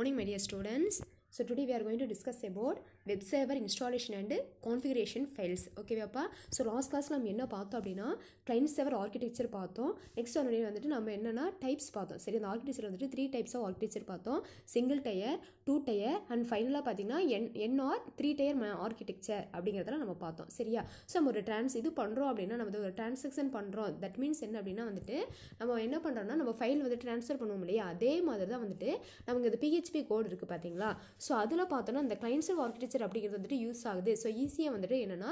morning my dear students so today we are going to discuss about web server installation and configuration files. ஓகேவாப்பா so last class நம்ம என்ன பார்த்தோம் அப்படின்னா client server architecture பார்த்தோம் next already வந்துட்டு நம்ம என்னென்னா டைப்ஸ் பார்த்தோம் சரி அந்த ஆர்கிடெக்சர் வந்துட்டு த்ரீ டைப்ஸ் ஆஃப் ஆர்கிடெக்சர் பார்த்தோம் single tier two tier and ஃபைனலாக பார்த்தீங்கன்னா N N or three tier architecture அப்படிங்கிறதெல்லாம் நம்ம பார்த்தோம் சரியா ஸோ நம்ம ஒரு ட்ரான்ஸ் இது பண்ணுறோம் அப்படின்னா நம்ம ஒரு டிரான்சாக்ஷன் பண்ணுறோம் தட் மீன்ஸ் என்ன அப்படின்னா வந்துட்டு நம்ம என்ன பண்ணுறோம்னா நம்ம ஃபைல் வந்து ட்ரான்ஸ்ஃபர் பண்ணுவோம் இல்லையா அதே மாதிரி தான் வந்துட்டு நமக்கு இந்த பிஹெச்பி கோடு இருக்குது பார்த்தீங்களா ஸோ அதில் பார்த்தோன்னா அந்த கிளைண்ட் சர்வ் ஆர்கிடெக்சர் அப்படிங்கிறது வந்துட்டு யூஸ் ஆகுது ஸோ ஈஸியாக வந்துட்டு என்னென்னா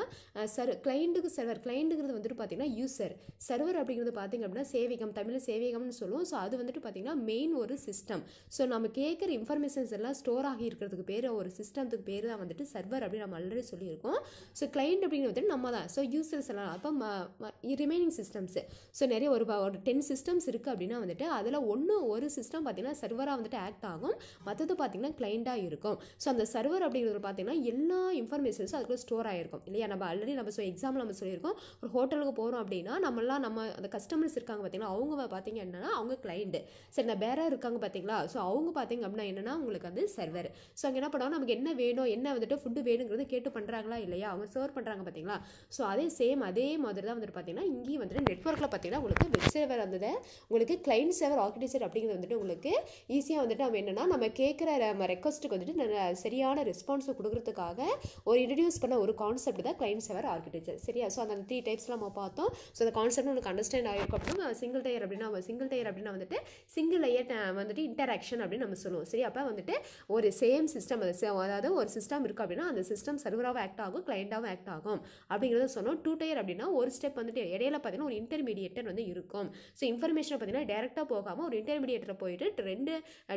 சர் கிளைண்ட்டுக்கு சர்வர் கிளைண்ட்டுங்கிறது வந்துட்டு பார்த்திங்கன்னா யூசர் சர்வர் அப்படிங்கிறது பார்த்திங்க அப்படின்னா சேவைகம் தமிழில் சேவைகம்னு சொல்லுவோம் ஸோ அது வந்துட்டு பார்த்திங்கன்னா மெயின் ஒரு சிஸ்டம் ஸோ நம்ம கேட்குற இன்ஃபர்மேஷன்ஸ் எல்லாம் ஸ்டோர் ஆகி இருக்கிறதுக்கு பேர் ஒரு சிஸ்டத்துக்கு பேர் தான் வந்துட்டு சர்வர் அப்படின்னு நம்ம ஆல்ரெடி சொல்லியிருக்கோம் ஸோ கிளைண்ட் அப்படிங்கிறது வந்துட்டு நம்ம தான் ஸோ யூசர்ஸ் எல்லாம் அப்போ ரிமைனிங் சிஸ்டம்ஸ் ஸோ நிறைய ஒரு ஒரு டென் சிஸ்டம்ஸ் இருக்குது அப்படின்னா வந்துட்டு அதில் ஒன்று ஒரு சிஸ்டம் பார்த்திங்கன்னா சர்வராக வந்துட்டு ஆக்ட் ஆகும் மற்றது பார்த்திங்கன்னா கிளைண்ட்டாக இருக்கும் இருக்கும் ஸோ அந்த சர்வர் அப்படிங்கிறது பார்த்தீங்கன்னா எல்லா இன்ஃபர்மேஷன்ஸும் அதுக்குள்ளே ஸ்டோர் ஆகிருக்கும் இல்லையா நம்ம ஆல்ரெடி நம்ம ஸோ எக்ஸாம்பிள் நம்ம சொல்லியிருக்கோம் ஒரு ஹோட்டலுக்கு போகிறோம் அப்படின்னா நம்மளாம் நம்ம அந்த கஸ்டமர்ஸ் இருக்காங்க பார்த்தீங்கன்னா அவங்க பார்த்தீங்க என்னன்னா அவங்க கிளைண்ட்டு சரி நான் வேற இருக்காங்க பார்த்தீங்களா ஸோ அவங்க பார்த்தீங்க அப்படின்னா என்னன்னா உங்களுக்கு வந்து சர்வர் ஸோ அங்கே என்ன பண்ணுவோம் நமக்கு என்ன வேணும் என்ன வந்துட்டு ஃபுட்டு வேணுங்கிறது கேட்டு பண்ணுறாங்களா இல்லையா அவங்க சர்வ் பண்ணுறாங்க பார்த்தீங்களா ஸோ அதே சேம் அதே மாதிரி தான் வந்துட்டு பார்த்தீங்கன்னா இங்கேயும் வந்துட்டு நெட்ஒர்க்கில் பார்த்தீங்கன்னா உங்களுக்கு வெப் சர்வர் வந்தது உங்களுக்கு கிளைண்ட் சர்வர் ஆர்கிடெக்சர் அப்படிங்கிறது வந்துட்டு உங்களுக்கு ஈஸியாக வந்துட்டு அவங்க என்னென்னா நம்ம கேட்குற ரெக்வஸ்ட்டுக்கு வந்துட்டு வந்துட்டு சரியான ரெஸ்பான்ஸை கொடுக்குறதுக்காக ஒரு இன்ட்ரடியூஸ் பண்ண ஒரு கான்செப்ட் தான் கிளைண்ட் செவர் ஆர்கிடெக்சர் சரியா ஸோ அந்த த்ரீ டைப்ஸ் நம்ம பார்த்தோம் ஸோ அந்த கான்செப்ட் உனக்கு அண்டர்ஸ்டாண்ட் ஆகிருக்கும் அப்படின்னா சிங்கிள் டயர் அப்படின்னா சிங்கிள் டயர் அப்படின்னா வந்துட்டு சிங்கிள் லேயர் வந்துட்டு இன்டராக்ஷன் அப்படின்னு நம்ம சொல்லுவோம் சரி அப்போ வந்துட்டு ஒரு சேம் சிஸ்டம் அதாவது ஒரு சிஸ்டம் இருக்குது அப்படின்னா அந்த சிஸ்டம் சர்வராகவும் ஆக்ட் ஆகும் கிளைண்ட்டாகவும் ஆக்ட் ஆகும் அப்படிங்கிறத சொன்னோம் டூ டயர் அப்படின்னா ஒரு ஸ்டெப் வந்துட்டு இடையில பார்த்தீங்கன்னா ஒரு இன்டர்மீடியேட்டர் வந்து இருக்கும் ஸோ இன்ஃபர்மேஷன் பார்த்தீங்கன்னா டேரெக்டாக போகாமல் ஒரு இன்டர்மீடியேட்டரை போயிட்டு ரெண்டு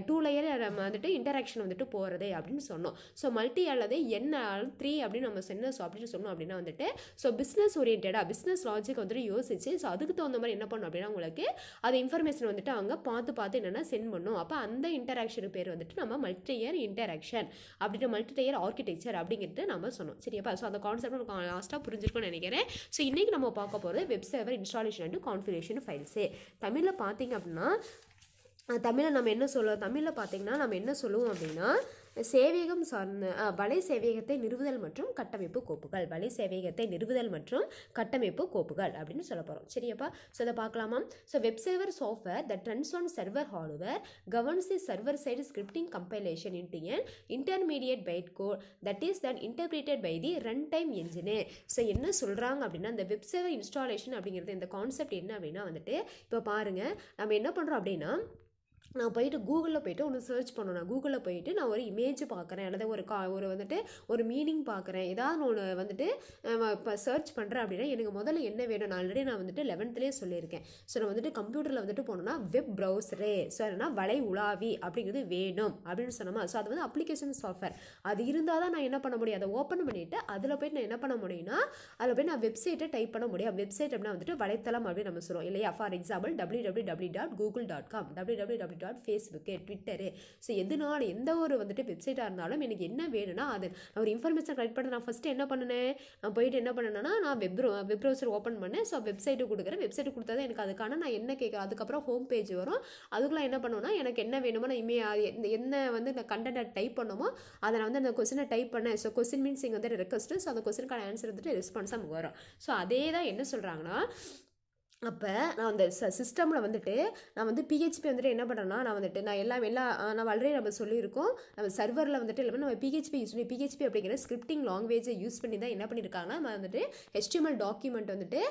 டூ லேயர் வந்துட்டு இன்டராக்ஷன் வந்துட்டு போகிறது போகுது அப்படின்னு சொன்னோம் ஸோ மல்டி அல்லது ஆல் த்ரீ அப்படின்னு நம்ம சென்னஸ் ஸோ அப்படின்னு சொன்னோம் அப்படின்னா வந்துட்டு ஸோ பிஸ்னஸ் ஓரியன்டாக பிஸ்னஸ் லாஜிக் வந்துட்டு யோசிச்சு ஸோ அதுக்கு தகுந்த மாதிரி என்ன பண்ணும் அப்படின்னா உங்களுக்கு அது இன்ஃபர்மேஷன் வந்துட்டு அவங்க பார்த்து பார்த்து என்னென்னா சென்ட் பண்ணும் அப்போ அந்த இன்டராக்ஷன் பேர் வந்துட்டு நம்ம மல்டி இன்டராக்ஷன் அப்படின்ற மல்டிடையர் ஆர்கிடெக்சர் அப்படிங்கிறது நம்ம சொன்னோம் சரியாப்பா ஸோ அந்த கான்செப்ட் நம்ம லாஸ்ட்டாக புரிஞ்சிருக்கும்னு நினைக்கிறேன் ஸோ இன்றைக்கி நம்ம பார்க்க போகிறது web server installation and configuration files தமிழில் பார்த்தீங்க அப்படின்னா தமிழை நம்ம என்ன சொல்லுவோம் தமிழில் பார்த்திங்கன்னா நம்ம என்ன சொல்லுவோம் அப்படின்னா சேவைகம் சார்ந்த வலை சேவைகத்தை நிறுவுதல் மற்றும் கட்டமைப்பு கோப்புகள் வலை சேவைகத்தை நிறுவுதல் மற்றும் கட்டமைப்பு கோப்புகள் அப்படின்னு சொல்ல போகிறோம் சரியாப்பா ஸோ அதை பார்க்கலாமா so web server software that runs on server hardware governs the server side scripting compilation into an intermediate byte code that is that interpreted by the run time engine so என்ன சொல்கிறாங்க அப்படின்னா அந்த web server installation அப்படிங்கிறது இந்த concept என்ன அப்படின்னா வந்துட்டு இப்போ பாருங்கள் நம்ம என்ன பண்ணுறோம் அப்படின்னா நான் போயிட்டு கூகுளில் போயிட்டு ஒன்று சர்ச் பண்ணணும் நான் கூகுளில் போயிட்டு நான் ஒரு இமேஜ் பார்க்குறேன் அல்லது ஒரு கா ஒரு வந்துட்டு ஒரு மீனிங் பார்க்குறேன் ஏதாவது ஒன்று வந்துட்டு இப்போ சர்ச் பண்ணுறேன் அப்படின்னா எனக்கு முதல்ல என்ன வேணும் நான் ஆல்ரெடி நான் வந்துட்டு லெவன்த்துலேயே சொல்லியிருக்கேன் ஸோ நான் வந்துட்டு கம்ப்யூட்டரில் வந்துட்டு போனோம்னா வெப் ப்ரௌசரே ஸோ என்னன்னா வலை உலாவி அப்படிங்கிறது வேணும் அப்படின்னு சொன்னோமா ஸோ அது வந்து அப்ளிகேஷன் சாஃப்ட்வேர் அது இருந்தால் தான் நான் என்ன பண்ண முடியும் அதை ஓப்பன் பண்ணிவிட்டு அதில் போய்ட்டு நான் என்ன பண்ண முடியும்னா அதில் போய் நான் வெப்சைட்டை டைப் பண்ண முடியும் வெப்சைட் அப்படின்னா வந்துட்டு வலைத்தளம் அப்படின்னு நம்ம சொல்லுவோம் இல்லையா for example W W W dot Google dot com W W W dot Facebook Twitter so எதுனால எந்த ஒரு வந்துட்டு வெப்சைட்டாக இருந்தாலும் எனக்கு என்ன வேணும்னா அது நான் ஒரு இன்ஃபர்மேஷன் கலெக்ட் பண்ண நான் ஃபஸ்ட்டு என்ன பண்ணினேன் நான் போயிட்டு என்ன பண்ணேன்னா நான் வெப் வெப் ப்ரௌசர் ஓப்பன் பண்ணேன் ஸோ வெப்சைட்டு கொடுக்குறேன் வெப்சைட்டு கொடுத்தா தான் எனக்கு அதுக்கான நான் என்ன கேட்க அதுக்கப்புறம் ஹோம் பேஜ் வரும் அதுக்குலாம் என்ன பண்ணுவேன்னா எனக்கு என்ன வேணுமோ நான் இமே என்ன வந்து இந்த கண்டென்ட்டை டைப் பண்ணுமோ அதை நான் வந்து அந்த கொஸ்டினை டைப் பண்ணேன் ஸோ கொஸ்டின் மீன்ஸ் இங்கே வந்து ரெக்வஸ்ட்டு ஸோ அந்த கொஸ்டினுக்கான ஆன்சர் வந்துட்டு ரெஸ்பான்ஸ் நமக்கு வரும் ஸோ அதே தான் என்ன சொல்கிறாங்கன்னா அப்போ நான் அந்த ச சிஸ்டமில் வந்துட்டு நான் வந்து பிஹெச்பி வந்துட்டு என்ன பண்ணேன்னா நான் வந்துட்டு நான் எல்லாம் எல்லா நான் வளரே நம்ம சொல்லியிருக்கோம் நம்ம சர்வரில் வந்துட்டு எல்லாமே நம்ம பிஹெச்பி யூஸ் பண்ணி பிஹெச்பி அப்படிங்கிற ஸ்கிரிப்டிங் லாங்குவேஜை யூஸ் பண்ணி தான் என்ன பண்ணியிருக்காங்கன்னா நம்ம வந்துட்டு ஹெச்டிஎம்எல் டாக்குமெண்ட் வந்துட்டு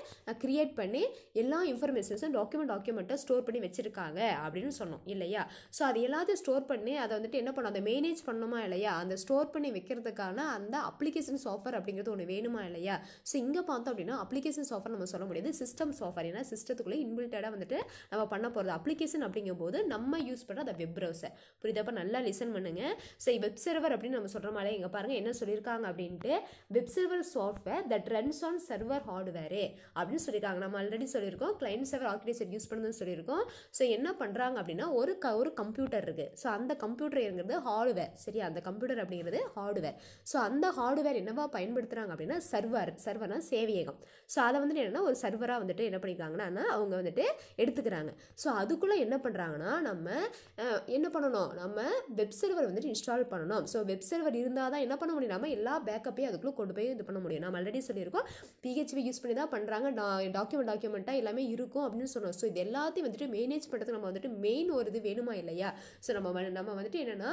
க்ரியேட் பண்ணி எல்லா இன்ஃபர்மேஷன்ஸும் டாக்குமெண்ட் டாக்குமெண்ட்டை ஸ்டோர் பண்ணி வச்சுருக்காங்க அப்படின்னு சொன்னோம் இல்லையா ஸோ அது எல்லாத்தையும் ஸ்டோர் பண்ணி அதை வந்துட்டு என்ன பண்ணோம் அதை மேனேஜ் பண்ணணுமா இல்லையா அந்த ஸ்டோர் பண்ணி வைக்கிறதுக்கான அந்த அப்ளிகேஷன் சாஃப்ட்வேர் அப்படிங்கிறது ஒன்று வேணுமா இல்லையா ஸோ இங்கே பார்த்தோம் அப்படின்னா அப்ளிகேஷன் சாஃப்ட்வேர் நம்ம சொல்ல முடியாது சிஸ்டம் சாஃப்ட்வேர் ஏன்னா பண்ண சிஸ்டத்துக்குள்ளே இன்பில்ட்டடாக வந்துட்டு நம்ம பண்ண போகிறது அப்ளிகேஷன் அப்படிங்கும்போது நம்ம யூஸ் பண்ணுற அந்த வெப் ப்ரௌசர் புரியுதப்போ நல்லா லிசன் பண்ணுங்கள் ஸோ வெப் சர்வர் அப்படின்னு நம்ம சொல்கிற மாதிரி இங்கே பாருங்கள் என்ன சொல்லியிருக்காங்க அப்படின்ட்டு web server software that runs on server hardware அப்படின்னு சொல்லியிருக்காங்க நம்ம ஆல்ரெடி சொல்லியிருக்கோம் கிளைண்ட் சர்வர் ஆர்கிடெக்சர் யூஸ் பண்ணுதுன்னு சொல்லியிருக்கோம் ஸோ என்ன பண்ணுறாங்க அப்படின்னா ஒரு க ஒரு கம்ப்யூட்டர் இருக்குது ஸோ அந்த கம்ப்யூட்டருங்கிறது ஹார்ட்வேர் சரியா அந்த கம்ப்யூட்டர் அப்படிங்கிறது ஹார்ட்வேர் ஸோ அந்த ஹார்ட்வேர் என்னவா பயன்படுத்துகிறாங்க அப்படின்னா சர்வர் சர்வர்னா சேவையகம் ஸோ அதை வந்துட்டு என்னென்னா ஒரு சர்வராக வந்துட்டு என்ன பண்ணிக்கிறாங்க பண்ணுறாங்கன்னா அவங்க வந்துட்டு எடுத்துக்கிறாங்க ஸோ அதுக்குள்ளே என்ன பண்ணுறாங்கன்னா நம்ம என்ன பண்ணணும் நம்ம வெப் சர்வர் வந்துட்டு இன்ஸ்டால் பண்ணணும் ஸோ வெப் சர்வர் இருந்தால் தான் என்ன பண்ண முடியும் நம்ம எல்லா பேக்கப்பையும் அதுக்குள்ளே கொண்டு போய் இது பண்ண முடியும் நம்ம ஆல்ரெடி சொல்லியிருக்கோம் பிஹெச்பி யூஸ் பண்ணி தான் பண்ணுறாங்க டாக்குமெண்ட் டாக்குமெண்ட்டாக எல்லாமே இருக்கும் அப்படின்னு சொன்னோம் ஸோ இது எல்லாத்தையும் வந்துட்டு மேனேஜ் பண்ணுறதுக்கு நம்ம வந்துட்டு மெயின் ஒரு இது வேணுமா இல்லையா ஸோ நம்ம நம்ம வந்துட்டு என்னென்னா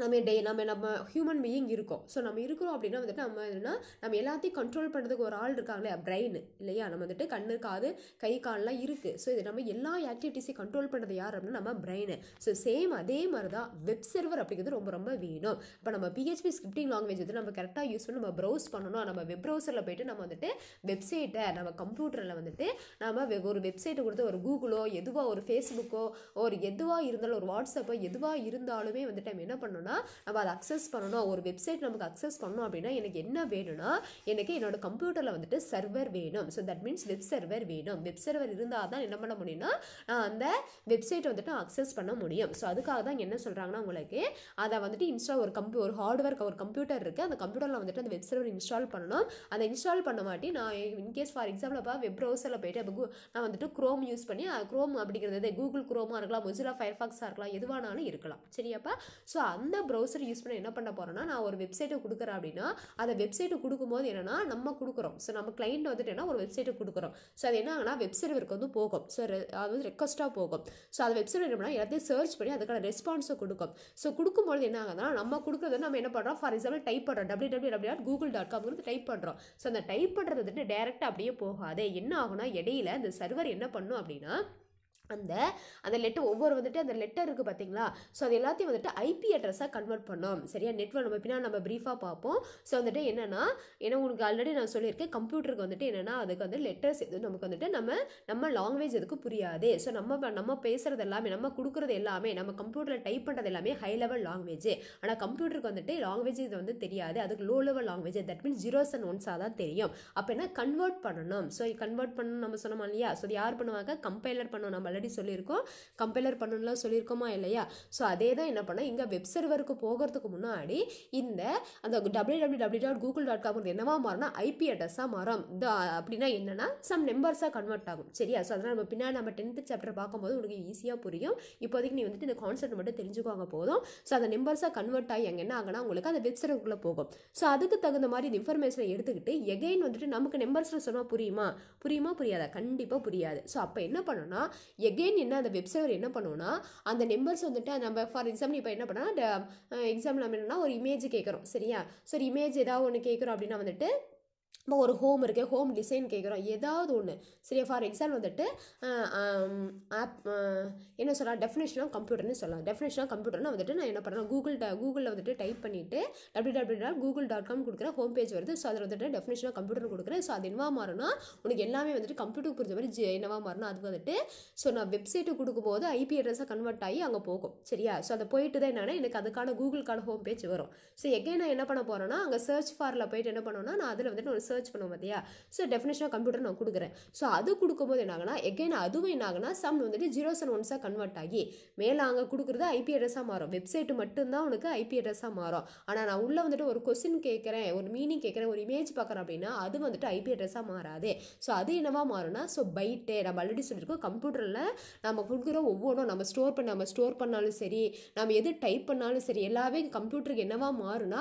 நம்ம டே நம்ம நம்ம ஹியூமன் பீயிங் இருக்கோம் ஸோ நம்ம இருக்கிறோம் அப்படின்னா வந்துட்டு நம்ம என்ன நம்ம எல்லாத்தையும் கண்ட்ரோல் பண்ணுறதுக்கு ஒரு ஆள் இருக்காங்களே பிரெயின் இல்லையா நம்ம வந்துட்டு கண்ணு காது கை கால்லாம் இருக்குது ஸோ இது நம்ம எல்லா ஆக்டிவிட்டிஸையும் கண்ட்ரோல் பண்ணுறது யார் அப்படின்னா நம்ம பிரெயின் ஸோ சேம் அதே மாதிரி தான் வெப் சர்வர் அப்படிங்கிறது ரொம்ப ரொம்ப வேணும் இப்போ நம்ம பிஹெச்பி ஸ்கிரிப்டிங் லாங்குவேஜ் வந்து நம்ம கரெக்டாக யூஸ் பண்ணி நம்ம ப்ரௌஸ் பண்ணணும் நம்ம வெப் ப்ரௌசரில் போய்ட்டு நம்ம வந்துட்டு வெப்சைட்டை நம்ம கம்ப்யூட்டரில் வந்துட்டு நம்ம ஒரு வெப்சைட்டை கொடுத்து ஒரு கூகுளோ எதுவாக ஒரு ஃபேஸ்புக்கோ ஒரு எதுவாக இருந்தாலும் ஒரு வாட்ஸ்அப்போ எதுவாக இருந்தாலுமே வந்துட்டு நம்ம என்ன பண்ணணும் பண்ணணும்னா நம்ம அதை அக்சஸ் பண்ணணும் ஒரு வெப்சைட் நமக்கு அக்சஸ் பண்ணணும் அப்படின்னா எனக்கு என்ன வேணும்னா எனக்கு என்னோட கம்ப்யூட்டரில் வந்துட்டு சர்வர் வேணும் so that means web server வேணும் வெப் சர்வர் இருந்தால் தான் என்ன பண்ண முடியும்னா நான் அந்த வெப்சைட்டை வந்துட்டு அக்சஸ் பண்ண முடியும் ஸோ அதுக்காக தான் என்ன சொல்கிறாங்கன்னா உங்களுக்கு அதை வந்துட்டு இன்ஸ்டால் ஒரு கம்ப்யூ ஒரு ஹார்ட்வேர் ஒரு கம்ப்யூட்டர் இருக்குது அந்த கம்ப்யூட்டரில் வந்துட்டு அந்த வெப் சர்வர் இன்ஸ்டால் பண்ணணும் அதை இன்ஸ்டால் பண்ண மாட்டி நான் இன்கேஸ் ஃபார் எக்ஸாம்பிள் இப்போ வெப் ப்ரௌசரில் போயிட்டு இப்போ நான் வந்துட்டு க்ரோம் யூஸ் பண்ணி க்ரோம் அப்படிங்கிறது கூகுள் குரோமாக இருக்கலாம் மொசிலா ஃபயர்ஃபாக்ஸாக இருக்கலாம் எதுவானாலும் இருக்கலாம் சரியாப்பா ஸோ அந்த அந்த ப்ரௌசர் யூஸ் பண்ண என்ன பண்ண போகிறோன்னா நான் ஒரு வெப்சைட்டை கொடுக்குறேன் அப்படின்னா அந்த வெப்சைட்டு கொடுக்கும்போது என்னென்னா நம்ம கொடுக்குறோம் ஸோ நம்ம கிளைண்ட் வந்துட்டு என்ன ஒரு வெப்சைட்டை கொடுக்குறோம் ஸோ அது என்ன ஆகுனா வெப் சர்வருக்கு வந்து போகும் ஸோ அது வந்து ரெக்வஸ்ட்டாக போகும் ஸோ அது வெப்சைட் என்ன பண்ணால் எல்லாத்தையும் சர்ச் பண்ணி அதுக்கான ரெஸ்பான்ஸை கொடுக்கும் ஸோ கொடுக்கும்போது என்ன ஆகுதுன்னா நம்ம கொடுக்குறது நம்ம என்ன பண்ணுறோம் ஃபார் எக்ஸாம்பிள் டைப் பண்ணுறோம் W W W dot Google dot வந்து டைப் பண்ணுறோம் ஸோ அந்த டைப் பண்ணுறது வந்துட்டு டேரெக்டாக அப்படியே போகாது என்ன ஆகுனா இடையில அந்த சர்வர் என்ன பண்ணும் அப்படின்னா அந்த அந்த லெட்டர் ஒவ்வொரு வந்துட்டு அந்த லெட்டர் இருக்குது பார்த்தீங்களா ஸோ அது எல்லாத்தையும் வந்துட்டு ஐபி அட்ரஸாக கன்வெர்ட் பண்ணோம் சரியா நெட்ஒர்க் நம்ம பின்னா நம்ம ப்ரீஃபாக பார்ப்போம் ஸோ வந்துட்டு என்னென்னா ஏன்னா உங்களுக்கு ஆல்ரெடி நான் சொல்லியிருக்கேன் கம்ப்யூட்டருக்கு வந்துட்டு என்னென்னா அதுக்கு வந்து லெட்டர்ஸ் எதுவும் நமக்கு வந்துட்டு நம்ம நம்ம லாங்குவேஜ் எதுக்கு புரியாது ஸோ நம்ம நம்ம பேசுகிறது எல்லாமே நம்ம கொடுக்குறது எல்லாமே நம்ம கம்ப்யூட்டரில் டைப் பண்ணுறது எல்லாமே ஹை லெவல் லாங்குவேஜ் ஆனால் கம்ப்யூட்டருக்கு வந்துட்டு லாங்குவேஜ் இது வந்து தெரியாது அதுக்கு low level language that means zeros and ஒன்ஸாக தான் தெரியும் அப்போ என்ன கன்வெர்ட் பண்ணணும் ஸோ கன்வெர்ட் பண்ணணும் நம்ம சொன்னோம் இல்லையா ஸோ யார் பண்ணுவாங்க கம்பைலர் பண்ணுவோம் நம்ம ஆல்ரெடி சொல்லியிருக்கோம் கம்பேலர் பண்ணணும்லாம் சொல்லியிருக்கோமா இல்லையா ஸோ அதே தான் என்ன பண்ணால் இங்கே வெப் சர்வருக்கு போகிறதுக்கு முன்னாடி இந்த அந்த W W W dot Google dot com என்னவா மாறும்னா ஐபி அட்ரஸாக மாறும் இந்த அப்படின்னா என்னென்னா சம் நம்பர்ஸாக கன்வெர்ட் ஆகும் சரியா ஸோ அதனால் நம்ம பின்னாடி நம்ம டென்த்து சாப்டர் பார்க்கும்போது உங்களுக்கு ஈஸியாக புரியும் இப்போதைக்கு நீ வந்துட்டு இந்த கான்செப்ட் மட்டும் தெரிஞ்சுக்கோங்க போதும் ஸோ அந்த நம்பர்ஸாக கன்வெர்ட் ஆகி அங்கே என்ன ஆகுனா உங்களுக்கு அந்த வெப் சர்வருக்குள்ளே போகும் ஸோ அதுக்கு தகுந்த மாதிரி இந்த இன்ஃபர்மேஷனை எடுத்துக்கிட்டு எகைன் வந்துட்டு நமக்கு நம்பர்ஸில் சொன்னால் புரியுமா புரியுமா புரியாதா கண்டிப்பாக புரியாது ஸோ அப்போ என்ன பண்ணணும்னா எகெயின் என்ன அந்த வெப்சைட் என்ன பண்ணுவோம்னா அந்த நெம்பர்ஸ் வந்துட்டு நம்ம ஃபார் எக்ஸாம்பிள் இப்போ என்ன பண்ணால் எக்ஸாம்பிள் நம்ம என்னன்னா ஒரு இமேஜ் கேட்குறோம் சரியா ஸோ ஒரு இமேஜ் ஏதாவது ஒன்று கேட்குறோம் அப்படின்னா வந்துட்டு இப்போ ஒரு ஹோம் இருக்குது ஹோம் டிசைன் கேட்குறோம் ஏதாவது ஒன்று சரி ஃபார் எக்ஸாம்பிள் வந்துட்டு ஆப் என்ன சொல்லலாம் ஆஃப் கம்ப்யூட்டர்னு சொல்லலாம் ஆஃப் கம்ப்யூட்டர்னு வந்துட்டு நான் என்ன பண்ணுறேன் கூகுள் கூகுளில் வந்துட்டு டைப் பண்ணிவிட்டு W W dot Google dot com கொடுக்குற ஹோம் பேஜ் வருது ஸோ அதில் வந்துட்டு ஆஃப் கம்ப்யூட்டர் கொடுக்குறேன் ஸோ அது என்ன மாறும்னா உனக்கு எல்லாமே வந்துட்டு கம்ப்யூட்டருக்கு புரிஞ்ச மாதிரி ஜி என்னவா மாறணும் அது வந்துட்டு ஸோ நான் வெப்சைட்டு கொடுக்கும்போது ஐபி அட்ரஸாக கன்வெர்ட் ஆகி அங்கே போகும் சரியா ஸோ அதை போயிட்டு தான் என்னென்னா எனக்கு அதுக்கான கூகுளுக்கான ஹோம் பேஜ் வரும் ஸோ எகே நான் என்ன பண்ண போகிறேன்னா அங்கே சர்ச் ஃபாரில் போயிட்டு என்ன பண்ணோன்னா நான் அதில் வந்துட்டு சர்ச் பண்ணுவோம் பார்த்தியா ஸோ டெஃபினேஷனாக கம்ப்யூட்டர் நான் கொடுக்குறேன் ஸோ அது கொடுக்கும்போது என்ன எகைன் அதுவும் என்னாகனா சம் வந்துட்டு ஜீரோ செவன் ஒன்ஸாக கன்வெர்ட் ஆகி மேலே அங்கே கொடுக்குறது ஐபி அட்ரஸாக மாறும் வெப்சைட்டு மட்டும்தான் உனக்கு ஐபி அட்ரஸாக மாறும் ஆனால் நான் உள்ளே வந்துட்டு ஒரு கொஸ்டின் கேட்குறேன் ஒரு மீனிங் கேட்குறேன் ஒரு இமேஜ் பார்க்குறேன் அப்படின்னா அது வந்துட்டு ஐபி அட்ரஸாக மாறாது ஸோ அது என்னவா மாறும்னா ஸோ பைட்டு நம்ம ஆல்ரெடி சொல்லியிருக்கோம் கம்ப்யூட்டரில் நம்ம கொடுக்குற ஒவ்வொன்றும் நம்ம ஸ்டோர் பண்ண நம்ம ஸ்டோர் பண்ணாலும் சரி நம்ம எது டைப் பண்ணாலும் சரி எல்லாமே கம்ப்யூட்டருக்கு என்னவா மாறும்னா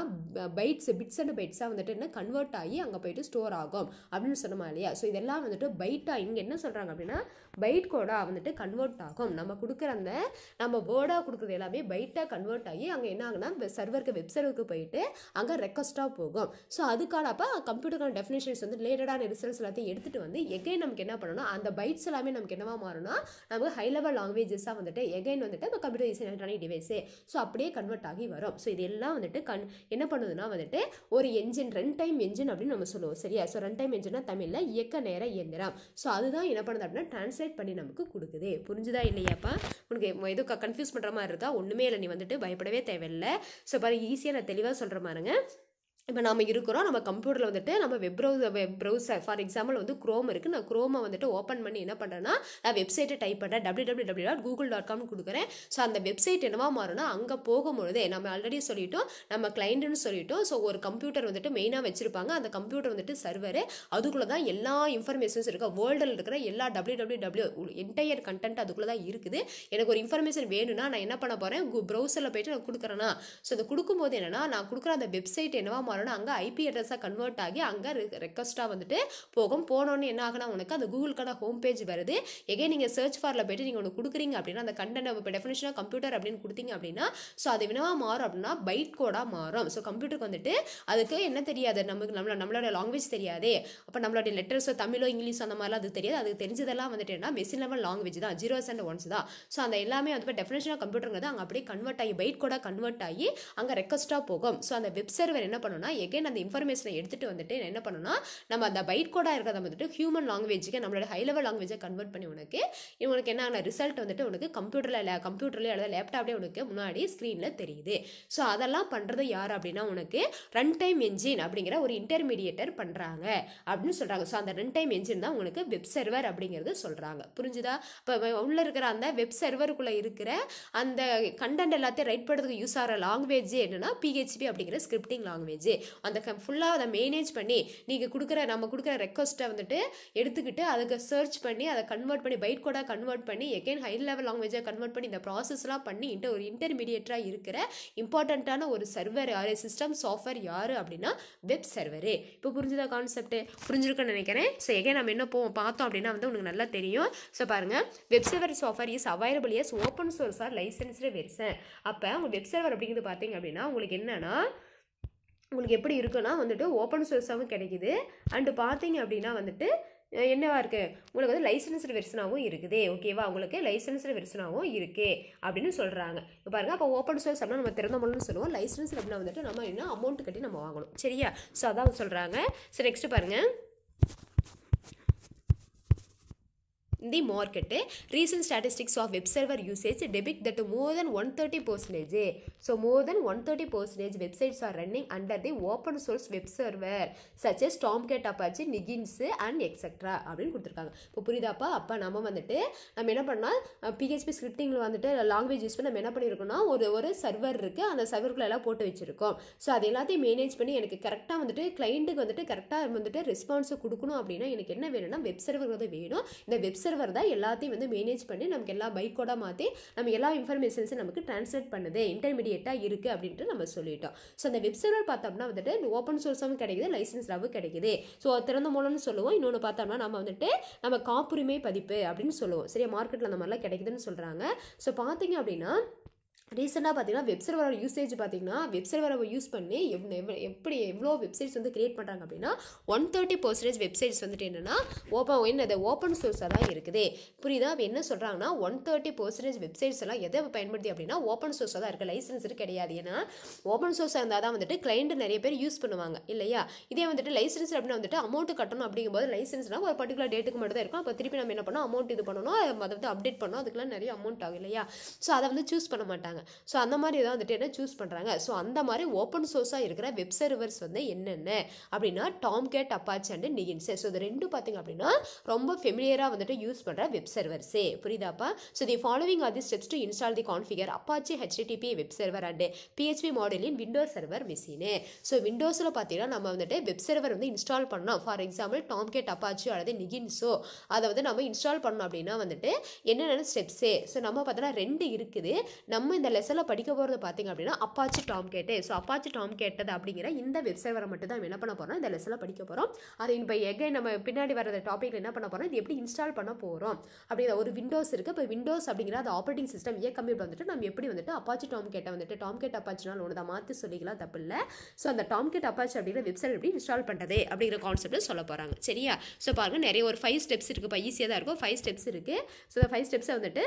பைட்ஸ் பிட்ஸ் அண்ட் பைட்ஸாக வந்துட்டு என்ன கன்வெர்ட் ஆகி அங்கே போய் போயிட்டு ஸ்டோர் ஆகும் அப்படின்னு சொன்னோமா இல்லையா ஸோ இதெல்லாம் வந்துட்டு பைட்டா இங்கே என்ன சொல்கிறாங்க அப்படின்னா பைட் கோடாக வந்துட்டு கன்வெர்ட் ஆகும் நம்ம கொடுக்குற அந்த நம்ம வேர்டாக கொடுக்குறது எல்லாமே பைட்டாக கன்வெர்ட் ஆகி அங்கே என்ன ஆகுனா சர்வருக்கு வெப் சர்வருக்கு போயிட்டு அங்கே ரெக்வஸ்ட்டாக போகும் ஸோ அதுக்கானப்போ கம்ப்யூட்டருக்கான டெஃபினேஷன்ஸ் வந்து ரிலேட்டடான ரிசல்ட்ஸ் எல்லாத்தையும் எடுத்துகிட்டு வந்து எகைன் நமக்கு என்ன பண்ணணும் அந்த பைட்ஸ் எல்லாமே நமக்கு என்னவா மாறும்னா நமக்கு ஹை லெவல் லாங்குவேஜஸாக வந்துட்டு எகைன் வந்துட்டு இப்போ computer is electronic device so அப்படியே கன்வெர்ட் ஆகி வரும் ஸோ இதெல்லாம் வந்துட்டு கன் என்ன பண்ணுதுன்னா வந்துட்டு ஒரு என்ஜின் ரன் டைம் என்ஜின் அப்படின்னு நம்ம சொல்லுவோம் சரியா ஸோ ரன் டைம் என்ஜின்னா தமிழில் இயக்க நேர இயந்திரம் ஸோ அதுதான் என்ன பண்ணுது அப்படின்னா டிசைட் பண்ணி நமக்கு கொடுக்குது புரிஞ்சுதா இல்லையாப்பா உனக்கு எதுவும் கன்ஃபியூஸ் பண்ணுற மாதிரி இருந்தால் ஒன்றுமே இல்லை நீ வந்துட்டு பயப்படவே தேவையில்லை ஸோ பாருங்கள் ஈஸியாக நான் தெளிவாக சொல்கிற மாதிரிங்க இப்போ நம்ம இருக்கிறோம் நம்ம கம்ப்யூட்டரில் வந்துட்டு நம்ம web browser web browser for example வந்து க்ரோம் இருக்குது நான் க்ரோமை வந்துட்டு ஓப்பன் பண்ணி என்ன பண்ணுறேன்னா நான் வெப்சைட்டை டைப் பண்ணுறேன் W W W dot Google dot காம்னு கொடுக்குறேன் ஸோ அந்த வெப்சைட் என்னவாக மாறும்னா அங்கே போகும்பொழுதே நம்ம ஆல்ரெடி சொல்லிட்டோம் நம்ம கிளைண்ட்டுன்னு சொல்லிட்டோம் ஸோ ஒரு கம்ப்யூட்டர் வந்துட்டு மெயினாக வச்சுருப்பாங்க அந்த கம்ப்யூட்டர் வந்துட்டு சர்வர் அதுக்குள்ளே தான் எல்லா இன்ஃபர்மேஷன்ஸ் இருக்குது வேர்ல்டில் இருக்கிற எல்லா W W W entire content அதுக்குள்ளே தான் இருக்குது எனக்கு ஒரு இன்ஃபர்மேஷன் வேணும்னா நான் என்ன பண்ண போகிறேன் ப்ரௌசரில் போயிட்டு நான் கொடுக்குறேன்னா ஸோ அதை கொடுக்கும்போது என்னென்னா நான் கொடுக்குற அந்த வெப்சைட் என்னவா மறுநாள் அங்கே ஐபி அட்ரஸாக கன்வெர்ட் ஆகி அங்கே ரெக்வஸ்ட்டாக வந்துட்டு போகும் போனோன்னு என்ன ஆகுனா உனக்கு அந்த கூகுளுக்கான ஹோம் பேஜ் வருது எகே நீங்கள் சர்ச் ஃபாரில் போய்ட்டு நீங்கள் ஒன்று கொடுக்குறீங்க அப்படின்னா அந்த கண்டென்ட் இப்போ டெஃபினேஷனாக கம்ப்யூட்டர் அப்படின்னு கொடுத்தீங்க அப்படின்னா ஸோ அது வினவாக மாறும் அப்படின்னா பைட் கோடாக மாறும் ஸோ கம்ப்யூட்டருக்கு வந்துட்டு அதுக்கு என்ன தெரியாது நமக்கு நம்மளோட நம்மளோட லாங்குவேஜ் தெரியாது அப்போ நம்மளோட லெட்டர்ஸோ தமிழோ இங்கிலீஷோ அந்த மாதிரிலாம் அது தெரியாது அதுக்கு தெரிஞ்சதெல்லாம் வந்துட்டு என்ன மெஷின் லெவல் லாங்குவேஜ் தான் ஜீரோஸ் அண்ட் ஒன்ஸ் தான் ஸோ அந்த எல்லாமே வந்து இப்போ டெஃபினேஷனாக கம்ப்யூட்டருங்கிறது அங்கே அப்படியே கன்வெர்ட் ஆகி பைட் கோடாக கன்வெர்ட் ஆகி அங்கே ரெக்வஸ்ட்டாக போகும் ஸோ அந்த வெப் சர்வர் என்ன பண்ணணும் பண்ணணும்னா எகைன் அந்த இன்ஃபர்மேஷனை எடுத்துகிட்டு வந்துட்டு என்ன பண்ணணும்னா நம்ம அந்த பைட் கோடாக இருக்கிறத வந்துட்டு ஹியூமன் லாங்குவேஜுக்கு நம்மளோட ஹை லெவல் லாங்குவேஜை கன்வெர்ட் பண்ணி உனக்கு உனக்கு என்ன ரிசல்ட் வந்துட்டு உனக்கு கம்ப்யூட்டரில் கம்ப்யூட்டர்லேயே அல்லது லேப்டாப்லேயே உனக்கு முன்னாடி ஸ்க்ரீனில் தெரியுது ஸோ அதெல்லாம் பண்ணுறது யார் அப்படின்னா உனக்கு ரன் டைம் என்ஜின் அப்படிங்கிற ஒரு இன்டர்மீடியேட்டர் பண்ணுறாங்க அப்படின்னு சொல்கிறாங்க ஸோ அந்த ரன் டைம் என்ஜின் தான் உங்களுக்கு வெப் சர்வர் அப்படிங்கிறது சொல்கிறாங்க புரிஞ்சுதா இப்போ உள்ளே இருக்கிற அந்த வெப் சர்வருக்குள்ளே இருக்கிற அந்த கண்டென்ட் எல்லாத்தையும் ரைட் பண்ணுறதுக்கு யூஸ் ஆகிற லாங்குவேஜ் என்னென்னா பிஹெச்பி அப்படிங்கிற ஸ்கிரிப்டிங் லாங்குவேஜ் பேசி அந்த க ஃபுல்லாக அதை மேனேஜ் பண்ணி நீங்கள் கொடுக்குற நம்ம கொடுக்குற ரெக்வஸ்ட்டை வந்துட்டு எடுத்துக்கிட்டு அதுக்கு சர்ச் பண்ணி அதை கன்வெர்ட் பண்ணி பைட் கோடாக கன்வெர்ட் பண்ணி எகெயின் ஹை லெவல் லாங்குவேஜாக கன்வெர்ட் பண்ணி இந்த ப்ராசஸ்லாம் பண்ணி இன்ட்டு ஒரு இன்டர்மீடியேட்டாக இருக்கிற இம்பார்ட்டண்ட்டான ஒரு சர்வர் யார் சிஸ்டம் சாஃப்ட்வேர் யார் அப்படின்னா வெப் சர்வரு இப்போ புரிஞ்சுதா கான்செப்ட் புரிஞ்சிருக்குன்னு நினைக்கிறேன் ஸோ எகே நம்ம என்ன போவோம் பார்த்தோம் அப்படின்னா வந்து உங்களுக்கு நல்லா தெரியும் ஸோ பாருங்கள் web server software is available is open source or licensed version அப்போ உங்கள் வெப் சர்வர் அப்படிங்கிறது பார்த்தீங்க அப்படின்னா உங்களுக்கு என்னென்னா உங்களுக்கு எப்படி இருக்குன்னா வந்துட்டு ஓப்பன் சோர்ஸாகவும் கிடைக்குது அண்டு பார்த்தீங்க அப்படின்னா வந்துட்டு என்னவா இருக்குது உங்களுக்கு வந்து லைசன்ஸ்டு வெர்ஷனாகவும் இருக்குது ஓகேவா உங்களுக்கு லைசன்ஸ்டு வெர்ஷனாகவும் இருக்குது அப்படின்னு சொல்கிறாங்க இப்போ பாருங்கள் அப்போ ஓப்பன் சோர்ஸ் அப்படின்னா நம்ம திறந்த மொழின்னு சொல்லுவோம் லைசன்ஸ் அப்படின்னா வந்துட்டு நம்ம என்ன அமௌண்ட் கட்டி நம்ம வாங்கணும் சரியா ஸோ அதான் சொல்கிறாங்க சரி நெக்ஸ்ட்டு பாருங்கள் recent statistics of web server usage depict that more than one thirty 130 so more than one thirty percentage websites are running under the open source web server such as cat apache Nginx and etcetera அப்படின்னு கொடுத்துருக்காங்க இப்போ புரியுதாப்பா அப்போ நம்ம வந்துட்டு நம்ம என்ன பண்ணால் PHP ஸ்கிரிப்டிங்கில் வந்துட்டு லாங்குவேஜ் யூஸ் பண்ணி நம்ம என்ன பண்ணியிருக்கோம்னா ஒரு ஒரு சர்வர் இருக்குது அந்த சர்வருக்குள்ள எல்லாம் போட்டு வச்சுருக்கோம் ஸோ அது எல்லாத்தையும் மேனேஜ் பண்ணி எனக்கு கரெக்டாக வந்துட்டு கிளைண்ட்டுக்கு வந்துட்டு கரெக்டாக வந்துட்டு ரெஸ்பான்ஸை கொடுக்கணும் அப்படின்னா எனக்கு என்ன வேணும்னா வெப் சர்வர் வந்து வேணும் இந்த வெப் சர்வர் தான் எல்லாத்தையும் வந்து மேனேஜ் பண்ணி நமக்கு எல்லா பைக்கோட மாற்றி நம்ம எல்லா இன்ஃபர்மேஷன்ஸும் நமக்கு ட்ரான்ஸ்லேட் பண்ணுது இன்டர்மீடியட்டாக இருக்குது அப்படின்ட்டு நம்ம சொல்லிட்டோம் ஸோ அந்த வெப்சர்வர் பார்த்தோம்னா வந்துட்டு ஓப்பன் சோர்ஸாகவும் கிடைக்குது லவ் கிடைக்குது ஸோ திறந்த மூலம்னு சொல்லுவோம் இன்னொன்று பார்த்தோம்னா நம்ம வந்துட்டு நம்ம காப்புரிமை பதிப்பு அப்படின்னு சொல்லுவோம் சரியா மார்க்கெட்டில் அந்த மாதிரிலாம் கிடைக்குதுன்னு சொல்கிறாங்க ஸோ பார்த்தீங்க அப்படின்னா ரீசெண்டாக பார்த்தீங்கன்னா வெப் சர்வரோட யூசேஜ் பார்த்தீங்கன்னா வெப் சர்வரை யூஸ் பண்ணி எவ்வளோ எப்படி எவ்வளோ வெப்சைட்ஸ் வந்து கிரியேட் பண்ணுறாங்க அப்படின்னா ஒன் தேர்ட்டி பர்சன்டேஜ் வெப்சைட்ஸ் வந்துட்டு என்னென்னா ஓப்பன் என்னது ஓப்பன் சோர்ஸாக தான் இருக்குது புரியுதா இப்போ என்ன சொல்கிறாங்கன்னா ஒன் தேர்ட்டி பர்சன்டேஜ் வெப்சைட்ஸ் எல்லாம் எதை பயன்படுத்தி அப்படின்னா ஓப்பன் சோர்ஸாக தான் இருக்குது லைசன்ஸ் கிடையாது ஏன்னா ஓப்பன் சோர்ஸாக இருந்தால் தான் வந்துட்டு கிளைண்ட் நிறைய பேர் யூஸ் பண்ணுவாங்க இல்லையா இதே வந்துட்டு லைசன்ஸ் அப்படின்னா வந்துட்டு அமௌண்ட் கட்டணும் அப்படிங்கும்போது லைசன்ஸ்னால் ஒரு பர்டிகுலர் டேட்டுக்கு மட்டும் தான் இருக்கும் அப்போ திருப்பி நம்ம என்ன பண்ணோம் அமௌண்ட் இது பண்ணணும் அதை வந்து அப்டேட் பண்ணணும் அதுக்கெல்லாம் நிறைய அமௌண்ட் ஆகும் இல்லையா ஸோ அதை வந்து சூஸ் பண்ண மாட்டாங்க ஸோ அந்த மாதிரி தான் வந்துட்டு என்ன சூஸ் பண்ணுறாங்க ஸோ அந்த மாதிரி ஓப்பன் சோர்ஸாக இருக்கிற வெப் சர்வர்ஸ் வந்து என்னென்ன அப்படின்னா டாம் கேட் அப்பாச் அண்ட் நிகின்ஸே ஸோ இது ரெண்டும் பார்த்திங்க அப்படின்னா ரொம்ப ஃபெமிலியராக வந்துட்டு யூஸ் பண்ணுற வெப் சர்வர்ஸே புரியுதாப்பா so the following are the steps to install the configure Apache HTTP web server and PHP மாடலின் விண்டோ சர்வர் மிஷினு ஸோ விண்டோஸில் பார்த்தீங்கன்னா நம்ம வந்துட்டு வெப் சர்வர் வந்து இன்ஸ்டால் பண்ணோம் ஃபார் எக்ஸாம்பிள் டாம்கேட் அப்பாச்சி அல்லது நிகின்ஸோ அதை வந்து நம்ம இன்ஸ்டால் பண்ணோம் அப்படின்னா வந்துட்டு என்னென்ன ஸ்டெப்ஸே ஸோ நம்ம பார்த்தோன்னா ரெண்டு இருக்குது நம்ம இந்த லெசனில் படிக்க போகிறது பார்த்திங்க அப்படின்னா Apache Tomcat so Apache டாம் கேட்டது அப்படிங்கிற இந்த வெப்சைட் வரை மட்டும் தான் என்ன பண்ண போகிறோம் இந்த லெசனில் படிக்க போகிறோம் அது இப்போ எகை நம்ம பின்னாடி வர டாப்பிக்கில் என்ன பண்ண போகிறோம் இது எப்படி இன்ஸ்டால் பண்ண போகிறோம் அப்படிங்கிற ஒரு விண்டோஸ் இருக்குது இப்போ விண்டோஸ் அப்படிங்கிற அது ஆப்ரேட்டிங் சிஸ்டம் ஏ கம்ப்யூட்டர் வந்துட்டு நம்ம எப்படி வந்துட்டு அப்பாச்சி டாம் கேட்டை வந்துட்டு டாம் கேட் அப்பாச்சினால் ஒன்று தான் மாற்றி சொல்லிக்கலாம் தப்பு இல்லை ஸோ அந்த டாம் கேட் அப்பாச்சி அப்படிங்கிற வெப்சைட் எப்படி இன்ஸ்டால் பண்ணுறது அப்படிங்கிற கான்செப்ட்டு சொல்ல போகிறாங்க சரியா ஸோ பாருங்கள் நிறைய ஒரு ஃபைவ் ஸ்டெப்ஸ் இருக்குது இப்போ ஈஸியாக தான் இருக்கும் ஃபைவ் ஸ்டெப்ஸ் இருக்குது ஸோ ஃபைவ் ஸ்டெப்ஸை வந்துட்டு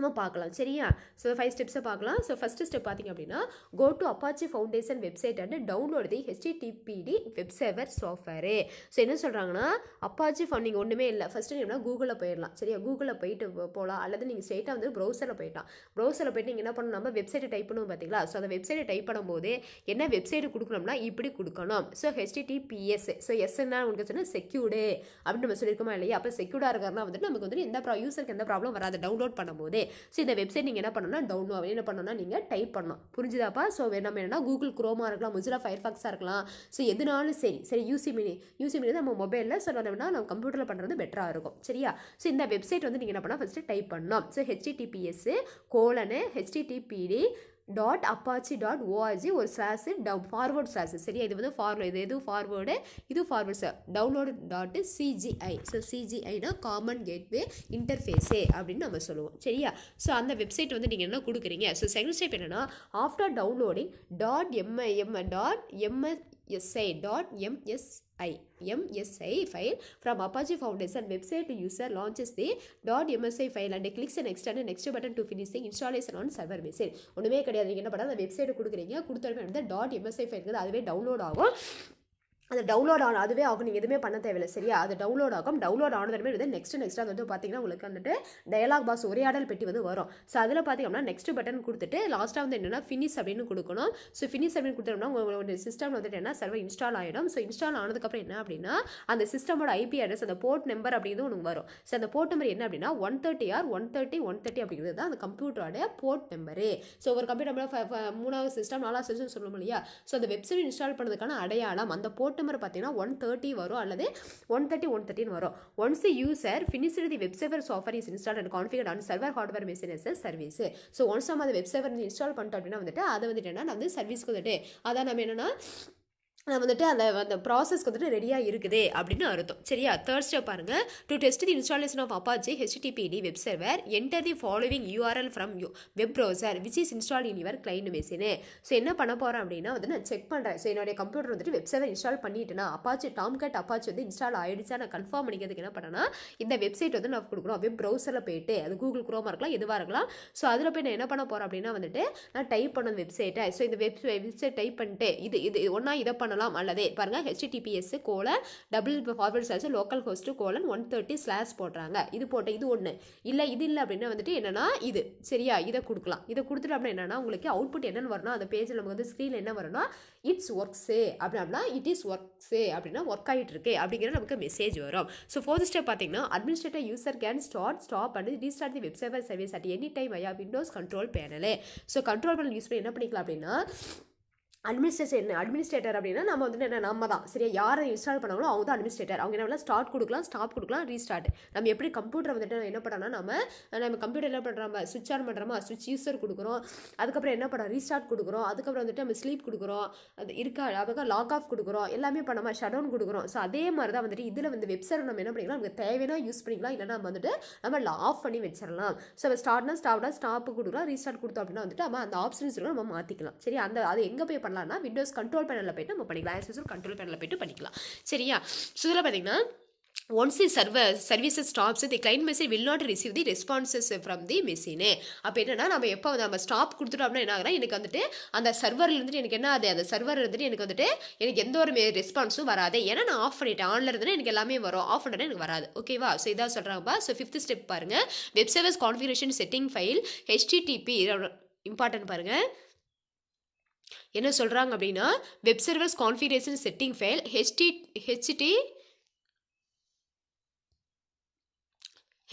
நம்ம பார்க்கலாம் சரியா ஸோ ஃபைவ் ஸ்டெப்ஸை பார்க்கலாம் ஸோ ஃபஸ்ட்டு ஸ்டெப் பார்த்திங்க அப்படின்னா go to Apache foundation website and download the HTTPD web server software so என்ன சொல்கிறாங்கன்னா அப்பாச்சி ஃபோன் நீங்கள் ஒன்றுமே இல்லை ஃபஸ்ட்டு நீங்கள் கூகுளில் போயிடலாம் சரியா கூகுளில் போயிட்டு போகலாம் அல்லது நீங்கள் ஸ்ட்ரெயிட்டாக வந்து ப்ரௌசரில் போயிடலாம் ப்ரௌசரில் போயிட்டு நீங்கள் என்ன பண்ணணும் நம்ம வெப்சைட்டை டைப் பண்ணுவோம் பார்த்தீங்களா ஸோ அந்த வெப்சைட்டை டைப் பண்ணும்போது என்ன வெப்சைட்டு கொடுக்கணும்னா இப்படி கொடுக்கணும் ஸோ ஹெச்டிடிபிஎஸ் ஸோ எஸ் என்ன உங்களுக்கு சொன்னால் செக்யூர்டு அப்படின்னு நம்ம சொல்லியிருக்கோமா இல்லையா அப்போ செக்யூர்டாக இருக்கிறனா வந்துட்டு நமக்கு வந்துட்டு எந்த ப்ரா யூசருக்கு எந்த ப்ராப்ளம் வராது டவுன்லோட் பண்ணும்போது ஸோ இந்த வெப்சைட் நீங்கள் என்ன பண்ணணும்னா டவுன்லோட் என்ன பண்ணணும்னா நீங்கள் டைப் பண்ணணும் புரிஞ்சுதாப்பா ஸோ நம்ம என்னன்னா கூகுள் குரோமாக இருக்கலாம் முசிலா ஃபயர்ஃபாக்ஸாக இருக்கலாம் ஸோ எதுனாலும் சரி சரி யூசி மினி யூசி மினி நம்ம மொபைலில் ஸோ நம்ம நம்ம கம்ப்யூட்டரில் பண்ணுறது பெட்டராக இருக்கும் சரியா ஸோ இந்த வெப்சைட் வந்து நீங்கள் என்ன பண்ணால் ஃபஸ்ட்டு டைப் பண்ணணும் so HTTPS colon HTTPD dot Apache dot ORG ஒரு ஸ்லாஸு டவு ஃபார்வேர்ட் ஸ்லாஸு சரியா இது வந்து ஃபார்வர்டு இது எதுவும் ஃபார்வேர்டு இது ஃபார்வேர்ட் சார் டவுன்லோடு டாட்டு சிஜிஐ ஸோ சிஜிஐனா காமன் கேட்வே இன்டர்ஃபேஸே அப்படின்னு நம்ம சொல்லுவோம் சரியா ஸோ அந்த வெப்சைட் வந்து நீங்கள் என்ன கொடுக்குறீங்க ஸோ செகண்ட் ஸ்டெப் என்னென்னா after downloading dot MIMI dot MSSI dot MS I MSI file from Apache Foundation website user launches the .msi file and clicks an extend next button to finish the installation on server machine ஒன்றுமே கிடையாது நீங்கள் என்ன பண்ணால் அந்த website கொடுக்குறீங்க கொடுத்தாலுமே வந்து dot MSI ஃபைலுங்கிறது அதுவே டவுன்லோட் ஆகும் அது டவுன்லோட் ஆன் அதுவே ஆகும் நீங்கள் எதுவுமே பண்ண தேவையில்லை சரியா அது டவுன்லோட் ஆகும் டவுன்லோட் ஆனதுமே வந்து நெக்ஸ்ட் நெக்ஸ்ட் அது வந்து பார்த்தீங்கன்னா உங்களுக்கு வந்துட்டு டயலாக் பாஸ் உரையாடல் பெட்டி வந்து வரும் ஸோ அதில் பார்த்தீங்கன்னா நெக்ஸ்ட் பட்டன் கொடுத்துட்டு லாஸ்ட்டாக வந்து என்னென்னா ஃபினிஷ் அப்படின்னு கொடுக்கணும் ஸோ ஃபினிஷ் அப்படின்னு கொடுத்தோம்னா ஒரு சிஸ்டம் வந்துட்டு என்ன சர்வர் இன்ஸ்டால் ஆகிடும் ஸோ இன்ஸ்டால் ஆனதுக்கப்புறம் என்ன அப்படின்னா அந்த சிஸ்டமோட ஐபி அட்ரஸ் அந்த போர்ட் நம்பர் அப்படிங்கிறது ஒன்று வரும் ஸோ அந்த போர்ட் நம்பர் என்ன அப்படின்னா one thirty or one thirty one thirty அப்படிங்கிறது தான் அந்த கம்ப்யூட்டரோட போர்ட் நம்பரு ஸோ ஒரு கம்ப்யூட்டர் மூணாவது சிஸ்டம் நாலாவது சிஸ்டம் சொல்லணும் இல்லையா ஸோ அந்த வெப்சைட் இன்ஸ்டால் பண்ணதுக்கான அடையாளம் அந்த போர்ட் நம்பர் பார்த்தீங்கன்னா ஒன் தேர்ட்டி வரும் அல்லது ஒன் தேர்ட்டி ஒன் தேர்ட்டின்னு வரும் once the user finish the web server software is install and configure on server hardware machines service so once நம்ம அந்த வெப் சர்வர் இன்ஸ்டால் பண்ணிட்டோம் அப்படின்னா வந்துட்டு அதை வந்துட்டு என்னன்னா வந்து சர்வீஸ்க்கு வந்துட்டு அதான் நம்ம என்னன்னா வந்துட்டு அந்த அந்த ப்ராசஸ்க்கு வந்துட்டு ரெடியாக இருக்குது அப்படின்னு அர்த்தம் சரியா தேர்ட் ஸ்டெப் பாருங்கள் to test the installation of Apache HTPD web server enter the following URL from you web browser which is install in your client machine so என்ன பண்ண போகிறேன் அப்படின்னா வந்து நான் செக் பண்ணுறேன் ஸோ என்னுடைய கம்ப்யூட்டர் வந்துட்டு வெப் சர்வர் இன்ஸ்டால் பண்ணிட்டேன்னா அப்பாச்சி டாம் கட் அப்பாச்சி வந்து இன்ஸ்டால் ஆகிடுச்சா நான் கன்ஃபார்ம் பண்ணிக்கிறதுக்கு என்ன பண்ணேன்னா இந்த வெப்சைட் வந்து நான் கொடுக்குறோம் வெப் ப்ரௌசரில் போயிட்டு அது கூகுள் குரோமாக இருக்கலாம் எதுவாக இருக்கலாம் ஸோ அதில் போய் நான் என்ன பண்ண போகிறேன் அப்படின்னா வந்துட்டு நான் டைப் பண்ண வெப்சைட்டை ஸோ இந்த வெப் வெப்சைட் டைப் பண்ணிட்டு இது இது ஒன்றா இதை பண்ண பண்ணலாம் அல்லது பாருங்கள் HTTPS colon double forward slash local host colon one thirty slash போடுறாங்க இது போட்ட இது ஒன்று இல்லை இது இல்லை அப்படின்னா வந்துட்டு என்னென்னா இது சரியா இதை கொடுக்கலாம் இதை கொடுத்துட்டு அப்படின்னா என்னென்னா உங்களுக்கு அவுட்புட் என்னென்னு வரணும் அந்த பேஜில் நமக்கு வந்து ஸ்க்ரீனில் என்ன வரும்னா இட்ஸ் ஒர்க்ஸு அப்படி அப்படின்னா இட் இஸ் ஒர்க்ஸு அப்படின்னா ஒர்க் ஆகிட்டு இருக்கு அப்படிங்கிற நமக்கு மெசேஜ் வரும் ஸோ ஃபோர்த் ஸ்டெப் பார்த்தீங்கன்னா administrator user can start stop and restart the web server service at any time ஐயா Windows control panel so control panel use பண்ணி என்ன பண்ணிக்கலாம் அப்படின்னா அட்மினிஸ்ட்ரேஷன் அட்மினிஸ்ட்ரேட்டர் அப்படின்னா நம்ம வந்துட்டு என்ன நம்ம தான் சரியா யாரை இன்ஸ்டால் பண்ணாங்களோ அவங்க தான் அட்மினிஸ்ட்ரேட்டர் அவங்க என்ன ஸ்டார்ட் கொடுக்கலாம் ஸ்டாப் கொடுக்கலாம் ரீஸ்டார்ட் நம்ம எப்படி கம்ப்யூட்டர் வந்துட்டு என்ன பண்ணோம்னா நம்ம நம்ம கம்ப்யூட்டர் என்ன பண்ணுறோம் சுவிச் ஆன் பண்ணுறோமா சுவிச் யூஸர் கொடுக்குறோம் அதுக்கப்புறம் என்ன பண்ணுறோம் ரீஸ்டார்ட் கொடுக்குறோம் அதுக்கப்புறம் வந்துட்டு நம்ம ஸ்லீப் கொடுக்குறோம் அது இருக்கா அதுக்காக லாக் ஆஃப் கொடுக்குறோம் எல்லாமே பண்ணாமல் ஷட் டவுன் கொடுக்குறோம் ஸோ அதே மாதிரி தான் வந்துட்டு இதில் வந்து வெப்சைட் நம்ம என்ன பண்ணிக்கலாம் நமக்கு தேவையான யூஸ் பண்ணிக்கலாம் இல்லைனா நம்ம வந்துட்டு நம்ம ஆஃப் பண்ணி வச்சிடலாம் ஸோ ஸ்டார்ட்னா ஸ்டாப்னா ஸ்டாப் கொடுக்குறோம் ரீஸ்டார்ட் கொடுத்தோம் அப்படின்னா வந்துட்டு நம்ம அந்த ஆப்ஷன்ஸ் நம்ம மாற்றிக்கலாம் சரி அந்த அது எங்கே போய் பண்ணலாம் பண்ணலாம்னா விண்டோஸ் கண்ட்ரோல் பேனலில் போய்ட்டு நம்ம பண்ணிக்கலாம் ஆஸ் யூஸ்வல் கண்ட்ரோல் பேனலில் போய்ட்டு பண்ணிக்கலாம் சரியா ஸோ இதில் பார்த்தீங்கன்னா once the server services stops the client message will not receive the responses from the machine அப்போ என்னன்னா நம்ம எப்போ நம்ம ஸ்டாப் கொடுத்துட்டோம்னா என்ன ஆகுனா எனக்கு வந்துட்டு அந்த சர்வரில் இருந்துட்டு எனக்கு என்ன அது அந்த சர்வர் இருந்துட்டு எனக்கு வந்துட்டு எனக்கு எந்த ஒரு ரெஸ்பான்ஸும் வராது ஏன்னா நான் ஆஃப் பண்ணிட்டேன் ஆன்ல இருந்துட்டு எனக்கு எல்லாமே வரும் ஆஃப் பண்ணிட்டேன் எனக்கு வராது ஓகேவா ஸோ இதாக சொல்கிறாங்கப்பா ஸோ ஃபிஃப்த் ஸ்டெப் பாருங்கள் web servers configuration setting file HTTP important பாருங்கள் என்ன சொல்கிறாங்க அப்படின்னா web servers configuration setting file HT HT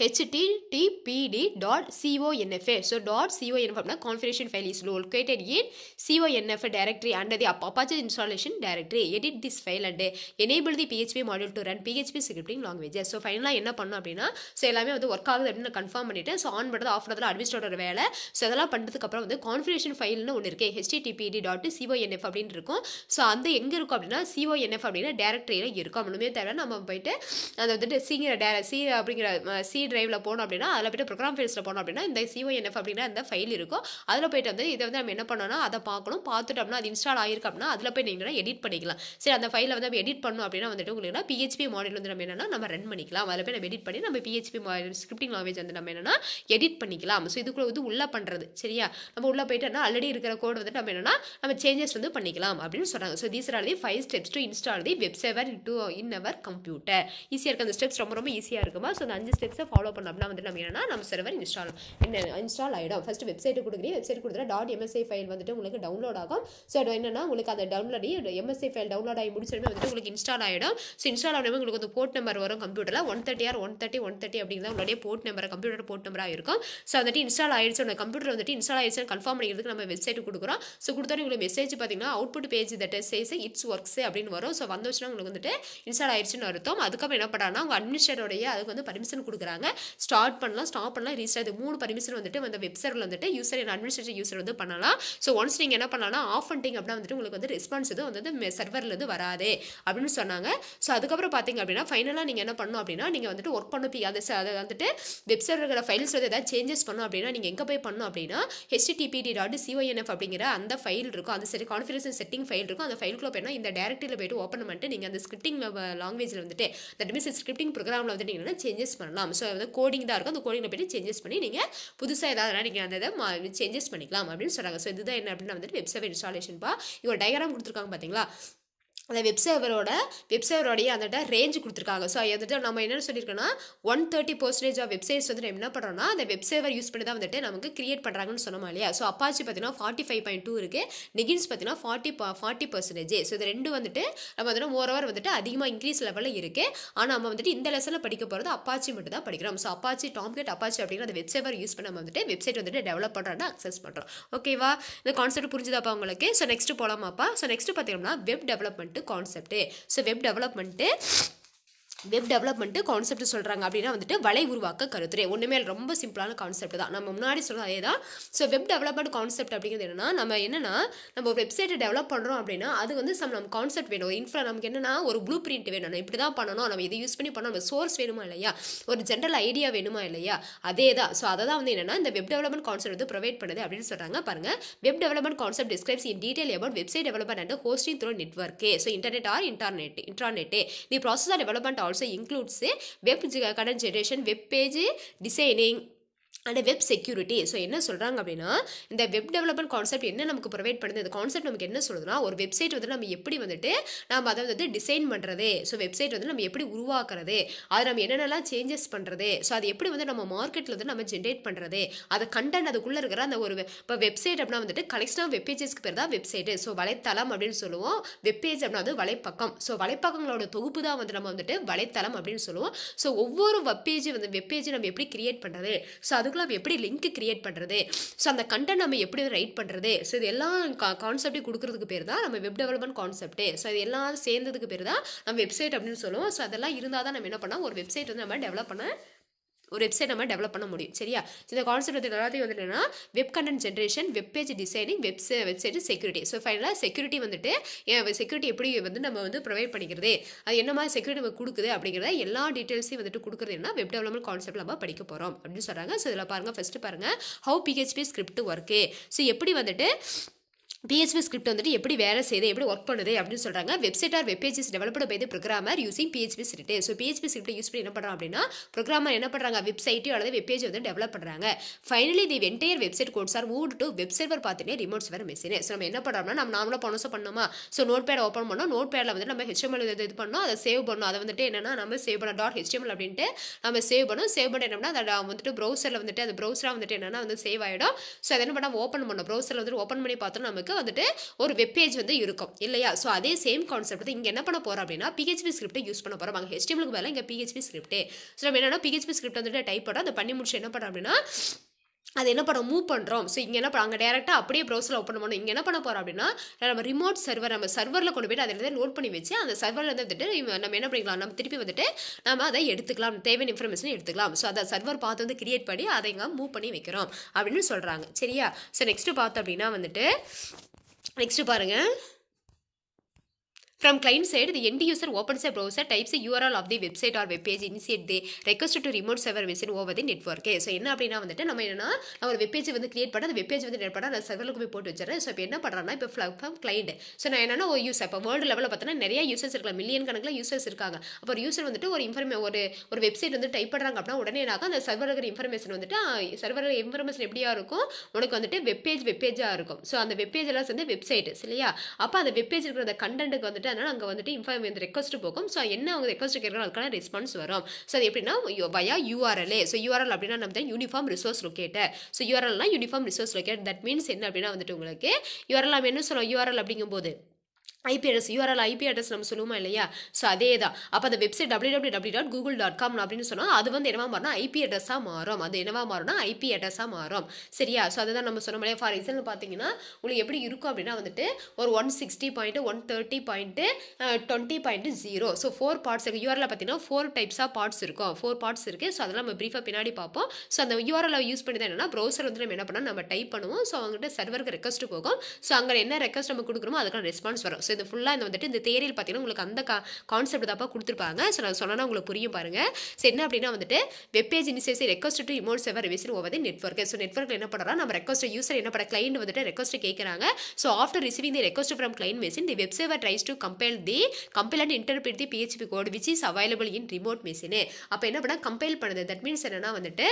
httpd dot coenfa so dot coenfa அப்படின்னா configuration file is located in coenfa directory under the apache installation directory edit this file and enable the PHP module to run php scripting language so ஃபைனலாக என்ன பண்ணோம் அப்படின்னா so எல்லாமே வந்து work ஆகுது அப்படின்னு நான் கன்ஃபார்ம் பண்ணிவிட்டு ஸோ ஆன் பண்ணுறது ஆஃப் பண்ணுறது அட்மினிஸ்ட்ரேட்டர் வேலை ஸோ இதெல்லாம் பண்ணுறதுக்கப்புறம் வந்து கான்ஃபிகரேஷன் ஃபைல்னு ஒன்று இருக்குது ஹெச்டிடிபிடி டாட் சிஓஎன்எஃப் அப்படின்னு இருக்கும் ஸோ அந்த எங்கே இருக்கும் அப்படின்னா சிஓஎன்எஃப் அப்படின்னா டேரக்டரியில் இருக்கும் ஒன்றுமே தேவை நம்ம போயிட்டு அந்த வந்துட்டு சீங்கிற டே சி அப்படிங்கிற சி டிரைவில் போனோம் அப்படின்னா அதில் போய்ட்டு ப்ரோக்ராம் ஃபைல்ஸில் போனோம் அப்படின்னா இந்த சிஓஎன்எஃப் அப்படின்னா இந்த ஃபைல் இருக்கும் அதில் போய்ட்டு வந்து இதை வந்து நம்ம என்ன பண்ணோம்னா அதை பார்க்கணும் பார்த்துட்டோம்னா அது இன்ஸ்டால் ஆயிருக்கு அப்படின்னா அதில் போய் நீங்கள் எடிட் பண்ணிக்கலாம் சரி அந்த ஃபைலை வந்து நம்ம எடிட் பண்ணணும் அப்படின்னா வந்துட்டு உங்களுக்கு பிஹெச்பி மாடல் வந்து நம்ம என்னன்னா நம்ம ரன் பண்ணிக்கலாம் அதில் போய் நம்ம எடிட் பண்ணி நம்ம பிஹெச்பி மாடல் ஸ்கிரிப்டிங் லாங்குவேஜ் வந்து நம்ம என்னன்னா எடிட் பண்ணிக்கலாம் ஸோ இதுக்குள்ள வந்து உள்ளே பண்ணுறது சரியா நம்ம உள்ளே போயிட்டோம்னா ஆல்ரெடி இருக்கிற கோட் வந்து நம்ம என்னன்னா நம்ம சேஞ்சஸ் வந்து பண்ணிக்கலாம் அப்படின்னு சொல்கிறாங்க so these the five steps to install the web server into in our computer ஈஸியாக இருக்க அந்த ஸ்டெப்ஸ் ரொம்ப ரொம்ப ஈஸியாக இருக்குமா ஸோ அந்த அஞ்சு ஸ்டெப்ஸை ஃபாலோ பண்ண அப்படின்னா வந்துட்டு நம்ம என்னன்னா நம்ம சர்வர் இன்ஸ்டால் என்ன இன்ஸ்டால் ஆகிடும் ஃபஸ்ட்டு வெப்சைட்டு கொடுக்குறீங்க வெப்சைட் கொடுத்துட்டு டாட் எம்எஸ்ஐ ஃபைல் வந்துட்டு உங்களுக்கு டவுன்லோட் ஆகும் ஸோ அது என்னன்னா உங்களுக்கு அந்த டவுன்லோட் எம்எஸ்ஐ ஃபைல் டவுன்லோட் ஆகி முடிச்சதுமே வந்துட்டு உங்களுக்கு இன்ஸ்டால் ஆகிடும் ஸோ இன்ஸ்டால் ஆனவே உங்களுக்கு வந்து போர்ட் நம்பர் வரும் கம்ப்யூட்டரில் one thirty or one thirty one thirty அப்படிங்கிறத உங்களுடைய போர்ட் நம்பர் கம்ப்யூட்டர் போர்ட் நம்பராக இருக்கும் ஸோ வந்துட்டு இன்ஸ்டால் ஆயிடுச்சு உங்கள் கம்ப்யூட்டர் வந்துட்டு இன்ஸ்டால் ஆயிடுச்சுன்னு கன்ஃபார்ம் பண்ணிக்கிறதுக்கு நம்ம வெப்சைட் கொடுக்குறோம் ஸோ கொடுத்தோட உங்களுக்கு மெசேஜ் பார்த்தீங்கன்னா output page that says it's works அப்படின்னு வரும் ஸோ வந்துச்சுன்னா உங்களுக்கு வந்துட்டு இன்ஸ்டால் ஆயிடுச்சுன்னு அர்த்தம் அதுக்கப்புறம் என்ன பண்ணுறாங்கன்னா உங்கள் அட்மினிஸ்ட்ரேட்டருடைய அதுக்கு வந்து பர்மிஷன் கொடுக்குறாங்க பண்ணுறாங்க ஸ்டார்ட் பண்ணலாம் ஸ்டாப் பண்ணலாம் ரீஸ்டார்ட் மூணு பர்மிஷன் வந்துட்டு அந்த வெப் சர்வர் வந்துட்டு யூசர் அண்ட் அட்மினிஸ்ட்ரேட்டிவ் யூசர் வந்து பண்ணலாம் ஸோ ஒன்ஸ் நீங்கள் என்ன பண்ணலாம் ஆஃப் பண்ணிட்டீங்க அப்படின்னா வந்துட்டு உங்களுக்கு வந்து ரெஸ்பான்ஸ் எதுவும் வந்து சர்வர்லேருந்து வராது அப்படின்னு சொன்னாங்க ஸோ அதுக்கப்புறம் பார்த்தீங்க அப்படின்னா ஃபைனலாக நீங்கள் என்ன பண்ணணும் அப்படின்னா நீங்கள் வந்துட்டு ஒர்க் பண்ணி அதை அதை வந்துட்டு வெப் சர்வரோட ஃபைல்ஸ் வந்து ஏதாவது சேஞ்சஸ் பண்ணும் அப்படின்னா நீங்கள் எங்கே போய் பண்ணணும் அப்படின்னா ஹெச்டிடிபிடி டாட் சிஓஎன்எஃப் அப்படிங்கிற அந்த ஃபைல் இருக்கும் அந்த சரி கான்ஃபிடன்ஸ் செட்டிங் ஃபைல் இருக்கும் அந்த ஃபைலுக்குள்ளே போய்னா இந்த டேரக்டில் போயிட்டு ஓப்பன் பண்ணிட்டு நீங்கள் அந்த ஸ்கிரிப்டிங் லாங்குவேஜில் வந்துட்டு தட் மீன்ஸ் ஸ்கிரிப்டிங் ப்ரோக்ராமில் வந்துட்டு நீங்கள் சேஞ்சஸ் பண்ணலாம் ஸோ வந்து கோடிங் தான் இருக்கும் அந்த கோடிங்கில் போய்ட்டு சேஞ்சஸ் பண்ணி நீங்கள் புதுசாக ஏதாவது நீங்கள் அந்த இதை சேஞ்சஸ் பண்ணிக்கலாம் அப்படின்னு சொல்கிறாங்க ஸோ இதுதான் என்ன அப்படின்னா வந்துட்டு வெப்சைட் இன்ஸ்டாலேஷன் பா இவங்க டயக்ராம் கொடுத்துருக்காங்க பார்த்தீங்களா அந்த வெப்சேவரோட வெப்சேவரோடைய அந்த ரேஞ்சு கொடுத்துருக்காங்க ஸோ வந்துட்டு நம்ம என்னென்னு சொல்லியிருக்கோன்னா one thirty percentage of websites வந்து நம்ம என்ன பண்ணுறோம்னா அந்த வெப்சர்வர் யூஸ் பண்ணி தான் வந்துட்டு நமக்கு கிரியேட் பண்ணுறாங்கன்னு சொன்னோம் இல்லையா ஸோ அப்பாச்சி பார்த்தீங்கன்னா ஃபார்ட்டி ஃபைவ் பாயிண்ட் டூ இருக்குது நிகின்ஸ் பார்த்தீங்கன்னா ஃபார்ட்டி ஃபார்ட்டி பர்சன்டேஜ் ஸோ இது ரெண்டு வந்துட்டு நம்ம வந்துட்டு ஓவர் வந்துட்டு அதிகமாக இன்க்ரீஸ் லெவலில் இருக்குது ஆனால் நம்ம வந்துட்டு இந்த லெசனில் படிக்க போகிறது அப்பாச்சி மட்டும் தான் படிக்கிறோம் ஸோ அப்பாச்சி டாம்கெட் அப்பாச்சி அப்படிங்கிற அந்த வெப்சேவர் யூஸ் பண்ண வந்துட்டு வெப்சைட் வந்துட்டு டெவலப் பண்ணுறதா அக்சஸ் பண்ணுறோம் ஓகேவா இந்த கான்செப்ட் புரிஞ்சுதாப்பா உங்களுக்கு ஸோ நெக்ஸ்ட் போகலாமாப்பா ஸோ நெக்ஸ்ட் பார்த்தீங்கன்னா web development development concept so web development web development concept சொல்கிறாங்க அப்படின்னா வந்துட்டு வலை உருவாக்க கருத்துரை ஒன்றுமே ரொம்ப சிம்பிளான கான்செப்ட் தான் நம்ம முன்னாடி சொல்கிறது அதே தான் ஸோ வெப் டெவலப்மெண்ட் கான்செப்ட் அப்படிங்கிறது என்னென்னா நம்ம என்னென்னா நம்ம வெப்சைட்டை டெவலப் பண்ணுறோம் அப்படின்னா அது வந்து சம் நம்ம கான்செப்ட் வேணும் இன்ஃப்ரா நமக்கு என்னென்னா ஒரு ப்ளூ பிரிண்ட் வேணும் நம்ம இப்படி தான் பண்ணணும் நம்ம இதை யூஸ் பண்ணி பண்ணணும் நம்ம சோர்ஸ் வேணுமா இல்லையா ஒரு ஜென்ரல் ஐடியா வேணுமா இல்லையா அதே தான் ஸோ அதை தான் வந்து என்னென்னா இந்த வெப் டெவலப்மெண்ட் கான்செப்ட் வந்து ப்ரொவைட் பண்ணுது அப்படின்னு சொல்கிறாங்க பாருங்கள் web development concept describes in detail about website development and hosting through நெட்ஒர்க்கே ஸோ இன்டர்நெட் ஆர் இன்டர்நெட் இன்டர்நெட்டே the process or development all also includes a web current generation, web page designing, and web security so என்ன சொல்கிறாங்க அப்படின்னா இந்த web development concept என்ன நமக்கு provide பண்ணுது இந்த கான்செப்ட் நமக்கு என்ன சொல்லுதுன்னா ஒரு வெப்சைட் வந்து நம்ம எப்படி வந்துட்டு நம்ம அதை வந்து டிசைன் பண்ணுறது ஸோ வெப்சைட் வந்து நம்ம எப்படி உருவாக்குறது அதை நம்ம என்னென்னலாம் சேஞ்சஸ் பண்ணுறது ஸோ அது எப்படி வந்து நம்ம மார்க்கெட்டில் வந்து நம்ம ஜென்ரேட் பண்ணுறது அதை கண்டென்ட் அதுக்குள்ளே இருக்கிற அந்த ஒரு இப்போ வெப்சைட் அப்படின்னா வந்துட்டு கலெக்ஷன் ஆஃப் வெப்பேஜஸ்க்கு பேர் தான் வெப்சைட்டு ஸோ வலைத்தளம் அப்படின்னு சொல்லுவோம் வெப்பேஜ் அப்படின்னா வந்து வலைப்பக்கம் ஸோ வலைப்பக்கங்களோட தொகுப்பு தான் வந்து நம்ம வந்துட்டு வலைத்தளம் அப்படின்னு சொல்லுவோம் ஸோ ஒவ்வொரு வெப்பேஜ் வந்து வெப்பேஜ் நம்ம எப்படி கிரியேட் பண்ணுறது ஸோ அது அதுக்குள்ள எப்படி லிங்க் கிரியேட் பண்ணுறது ஸோ அந்த கண்டென்ட் நம்ம எப்படி ரைட் பண்ணுறது ஸோ இது எல்லாம் கா கான்செப்டையும் கொடுக்குறதுக்கு பேர் தான் நம்ம வெப் டெவலப்மெண்ட் கான்செப்ட்டு ஸோ இது எல்லாம் சேர்ந்ததுக்கு பேர் தான் நம்ம வெப்சைட் அப்படின்னு சொல்லுவோம் ஸோ அதெல்லாம் இருந்தால் தான் நம்ம என்ன பண்ணால் ஒரு வெப்சைட் வந்து நம்ம டெவலப் பண்ண ஒரு வெப்சைட் நம்ம டெவலப் பண்ண முடியும் சரியா இந்த கான்செப்ட் வந்து எல்லாத்தையும் வந்து என்னன்னா web content generation web page designing webs website security so ஃபைனலாக செக்யூரிட்டி வந்துட்டு செக்யூரிட்டி எப்படி வந்து நம்ம வந்து ப்ரொவைட் பண்ணிக்கிறது அது என்ன மாதிரி செக்யூரிட்டி நம்ம கொடுக்குது அப்படிங்கிறத எல்லா டீட்டெயில்ஸையும் வந்துட்டு என்ன வெப் டெவலப்மெண்ட் கான்செப்ட் நம்ம படிக்க போகிறோம் அப்படின்னு சொல்கிறாங்க ஸோ இதில் பாருங்கள் ஃபஸ்ட்டு பாருங்கள் how PHP script work so எப்படி வந்துட்டு பிஹெச்பி ஸ்கிரிப்ட் வந்துட்டு எப்படி வேலை செய்யுது எப்படி ஒர்க் பண்ணுது அப்படின்னு சொல்கிறாங்க website or webpages developed by the programmer using PHP script so PHP script use பண்ணி என்ன பண்ணுறோம் அப்படின்னா ப்ரோக்ராமர் என்ன பண்ணுறாங்க வெப்சைட்டோ அல்லது வெப்பேஜ் வந்து டெவலப் பண்ணுறாங்க finally the entire website codes are moved to web server பார்த்துட்டே ரிமோட் சர்வர் மெஷின் ஸோ நம்ம என்ன பண்ணுறோம்னா நம்ம நாமளாக பணம் பண்ணோமா ஸோ நோட் பேட் ஓப்பன் பண்ணோம் நோட் பேடில் வந்து நம்ம ஹெச்எம்எல் இது இது பண்ணோம் அதை சேவ் பண்ணோம் அதை வந்துட்டு என்னன்னா நம்ம சேவ் பண்ண டாட் ஹெச்எம்எல் அப்படின்ட்டு நம்ம சேவ் பண்ணோம் சேவ் பண்ண பண்ணால் அதை வந்துட்டு ப்ரௌசரில் வந்துட்டு அந்த ப்ரௌசராக வந்துட்டு என்னென்னா வந்து சேவ் ஆகிடும் ஸோ அதை என்ன பண்ணால் ஓப்பன் பண்ணோம் ப்ரௌசரில் வந்துட்டு ஓப்பன் பண்ணி பார்த்தோம் நமக்கு வந்துட்டு ஒரு வெப்பேஜ் வந்து இருக்கும் இல்லையா ஸோ அதே சேம் கான்செப்ட் வந்து இங்கே என்ன பண்ண போகிறோம் அப்படின்னா பிஹெச்பி ஸ்கிரிப்டை யூஸ் பண்ண போகிறோம் அங்கே ஹெச்டிஎம்எல்க்கு மேலே இங்கே பிஹெச்பி ஸ்கிரிப்டே ஸோ நம்ம என்னென்னா பிஹெச்பி ஸ்கிரிப்ட் வந்துட்டு டைப் பண்ணுறோம் அதை பண்ணி முடிச்சு என்ன பண்ணுறோம் அப்படின்னா அது என்ன பண்ணுறோம் மூவ் பண்ணுறோம் ஸோ இங்கே என்ன பண்ண அங்கே டேரெக்டாக அப்படியே ப்ரௌசர் ஓப்பன் பண்ணணும் இங்கே என்ன பண்ண போகிறோம் அப்படின்னா நம்ம ரிமோட் சர்வர் நம்ம சர்வரில் கொண்டு போய்ட்டு அதை லோட் பண்ணி வச்சு அந்த சர்வரில் இருந்து வந்துட்டு நம்ம என்ன பண்ணிக்கலாம் நம்ம திருப்பி வந்துட்டு நம்ம அதை எடுத்துக்கலாம் தேவையான இன்ஃபர்மேஷன் எடுத்துக்கலாம் ஸோ அதை சர்வர் பார்த்து வந்து கிரியேட் பண்ணி அதை இங்கே மூவ் பண்ணி வைக்கிறோம் அப்படின்னு சொல்கிறாங்க சரியா ஸோ நெக்ஸ்ட்டு பார்த்தோம் அப்படின்னா வந்துட்டு நெக்ஸ்ட்டு பாருங்கள் from client side the end user opens a browser, types the URL of the website or web page, initiate the request to remote server visit over the so என்ன அப்படின்னா வந்துட்டு நம்ம என்னன்னா நம்ம ஒரு வெப்பேஜ் வந்து கிரியேட் பண்ண அந்த வெப்பேஜ் வந்து கிரியேட் பண்ண நான் சர்வருக்கு போய் போட்டு வச்சிடறேன் ஸோ இப்போ என்ன பண்ணுறேன்னா இப்போ ஃப்ளாட்ஃபார்ம் கிளைண்ட் ஸோ நான் என்னன்னா ஒரு யூஸ் இப்போ வேர்ல்டு லெவலில் பார்த்தோன்னா நிறைய யூசர்ஸ் இருக்கலாம் மில்லியன் கணக்கில் யூசர்ஸ் இருக்காங்க அப்போ ஒரு யூசர் வந்துட்டு ஒரு இன்ஃபர்மே ஒரு ஒரு வெப்சைட் வந்து டைப் பண்ணுறாங்க அப்படின்னா உடனே நான் அந்த சர்வர் இன்ஃபர்மேஷன் வந்துட்டு சர்வர் இன்ஃபர்மேஷன் எப்படியா இருக்கும் உனக்கு வந்துட்டு வெப்பேஜ் வெப்பேஜாக இருக்கும் ஸோ அந்த வெப்பேஜ் எல்லாம் சேர்ந்து வெப்சைட் இல்லையா அப்போ அந்த வெப்பேஜ் இருக்கிற அந்த கண்டென்ட்டுக்கு வந்துட்டு அதனால் அங்கே வந்துட்டு இன்ஃபார்ம் இந்த ரெக்வஸ்ட் போகும் ஸோ என்ன அவங்க ரெக்வஸ்ட் கேட்குறோம் அதுக்கான ரெஸ்பான்ஸ் வரும் ஸோ அது எப்படின்னா வயா யூஆர்எல்ஏ ஸோ யூஆர்எல் அப்படின்னா நம்ம யூனிஃபார்ம் ரிசோர்ஸ் லொக்கேட்டர் ஸோ யூஆர்எல்னா uniform resource locate that means என்ன அப்படின்னா வந்துட்டு உங்களுக்கு யூஆர்எல் என்ன சொல்லுவோம் யூஆர்எல் அப்படிங்கும்போது IP address URL IP address நம்ம சொல்லுவோமா இல்லையா ஸோ அதே தான் அப்போ அந்த website W W W dot Google dot com அப்படின்னு சொன்னால் அது வந்து என்னவா மாறும்னா ஐபி அட்ரஸாக மாறும் அது என்னவா மாறும்னா ஐபி அட்ரஸாக மாறும் சரியா ஸோ அதுதான் நம்ம சொன்ன மாதிரி ஃபார் எக்ஸாம்பிள் பார்த்தீங்கன்னா உங்களுக்கு எப்படி இருக்கும் அப்படின்னா வந்துட்டு ஒரு one sixty point one thirty point twenty point zero so four parts இருக்குது யூஆர்எல் பார்த்தீங்கன்னா ஃபோர் டைப்ஸாக பார்ட்ஸ் இருக்கும் ஃபோர் பார்ட்ஸ் இருக்குது ஸோ அதெல்லாம் நம்ம ப்ரீஃபாக பின்னாடி பார்ப்போம் ஸோ அந்த யூஆர்எல் யூஸ் பண்ணி தான் என்னன்னா ப்ரௌசர் வந்து நம்ம என்ன பண்ணால் நம்ம டைப் பண்ணுவோம் ஸோ அவங்ககிட்ட சர்வருக்கு ரெக்வஸ்ட் போகும் ஸோ அங்கே என்ன ரெக்வஸ்ட் நம்ம கொடுக்குறோமோ அதுக்கான ரெஸ்பான்ஸ் வரும் ஸோ இது ஃபுல்லாக இந்த வந்துட்டு இந்த தேரியில் பார்த்தீங்கன்னா உங்களுக்கு அந்த கா கான்செப்ட் தான்ப்பா கொடுத்துருப்பாங்க ஸோ நான் சொன்னால் உங்களுக்கு புரியும் பாருங்கள் ஸோ என்ன அப்படின்னா வந்துட்டு webpage initiation request to remote server revision over the network so நெட்ஒர்க்கில் என்ன பண்ணுறோம் நம்ம ரெக்வஸ்ட் யூசர் என்ன பண்ண கிளைண்ட் வந்துட்டு ரெக்வஸ்ட் கேட்குறாங்க so after receiving the request from client machine the web server tries to compile the compile and interpret the PHP code which is available in remote machine அப்போ என்ன பண்ணால் கம்பேல் பண்ணுது that means என்னன்னா வந்துட்டு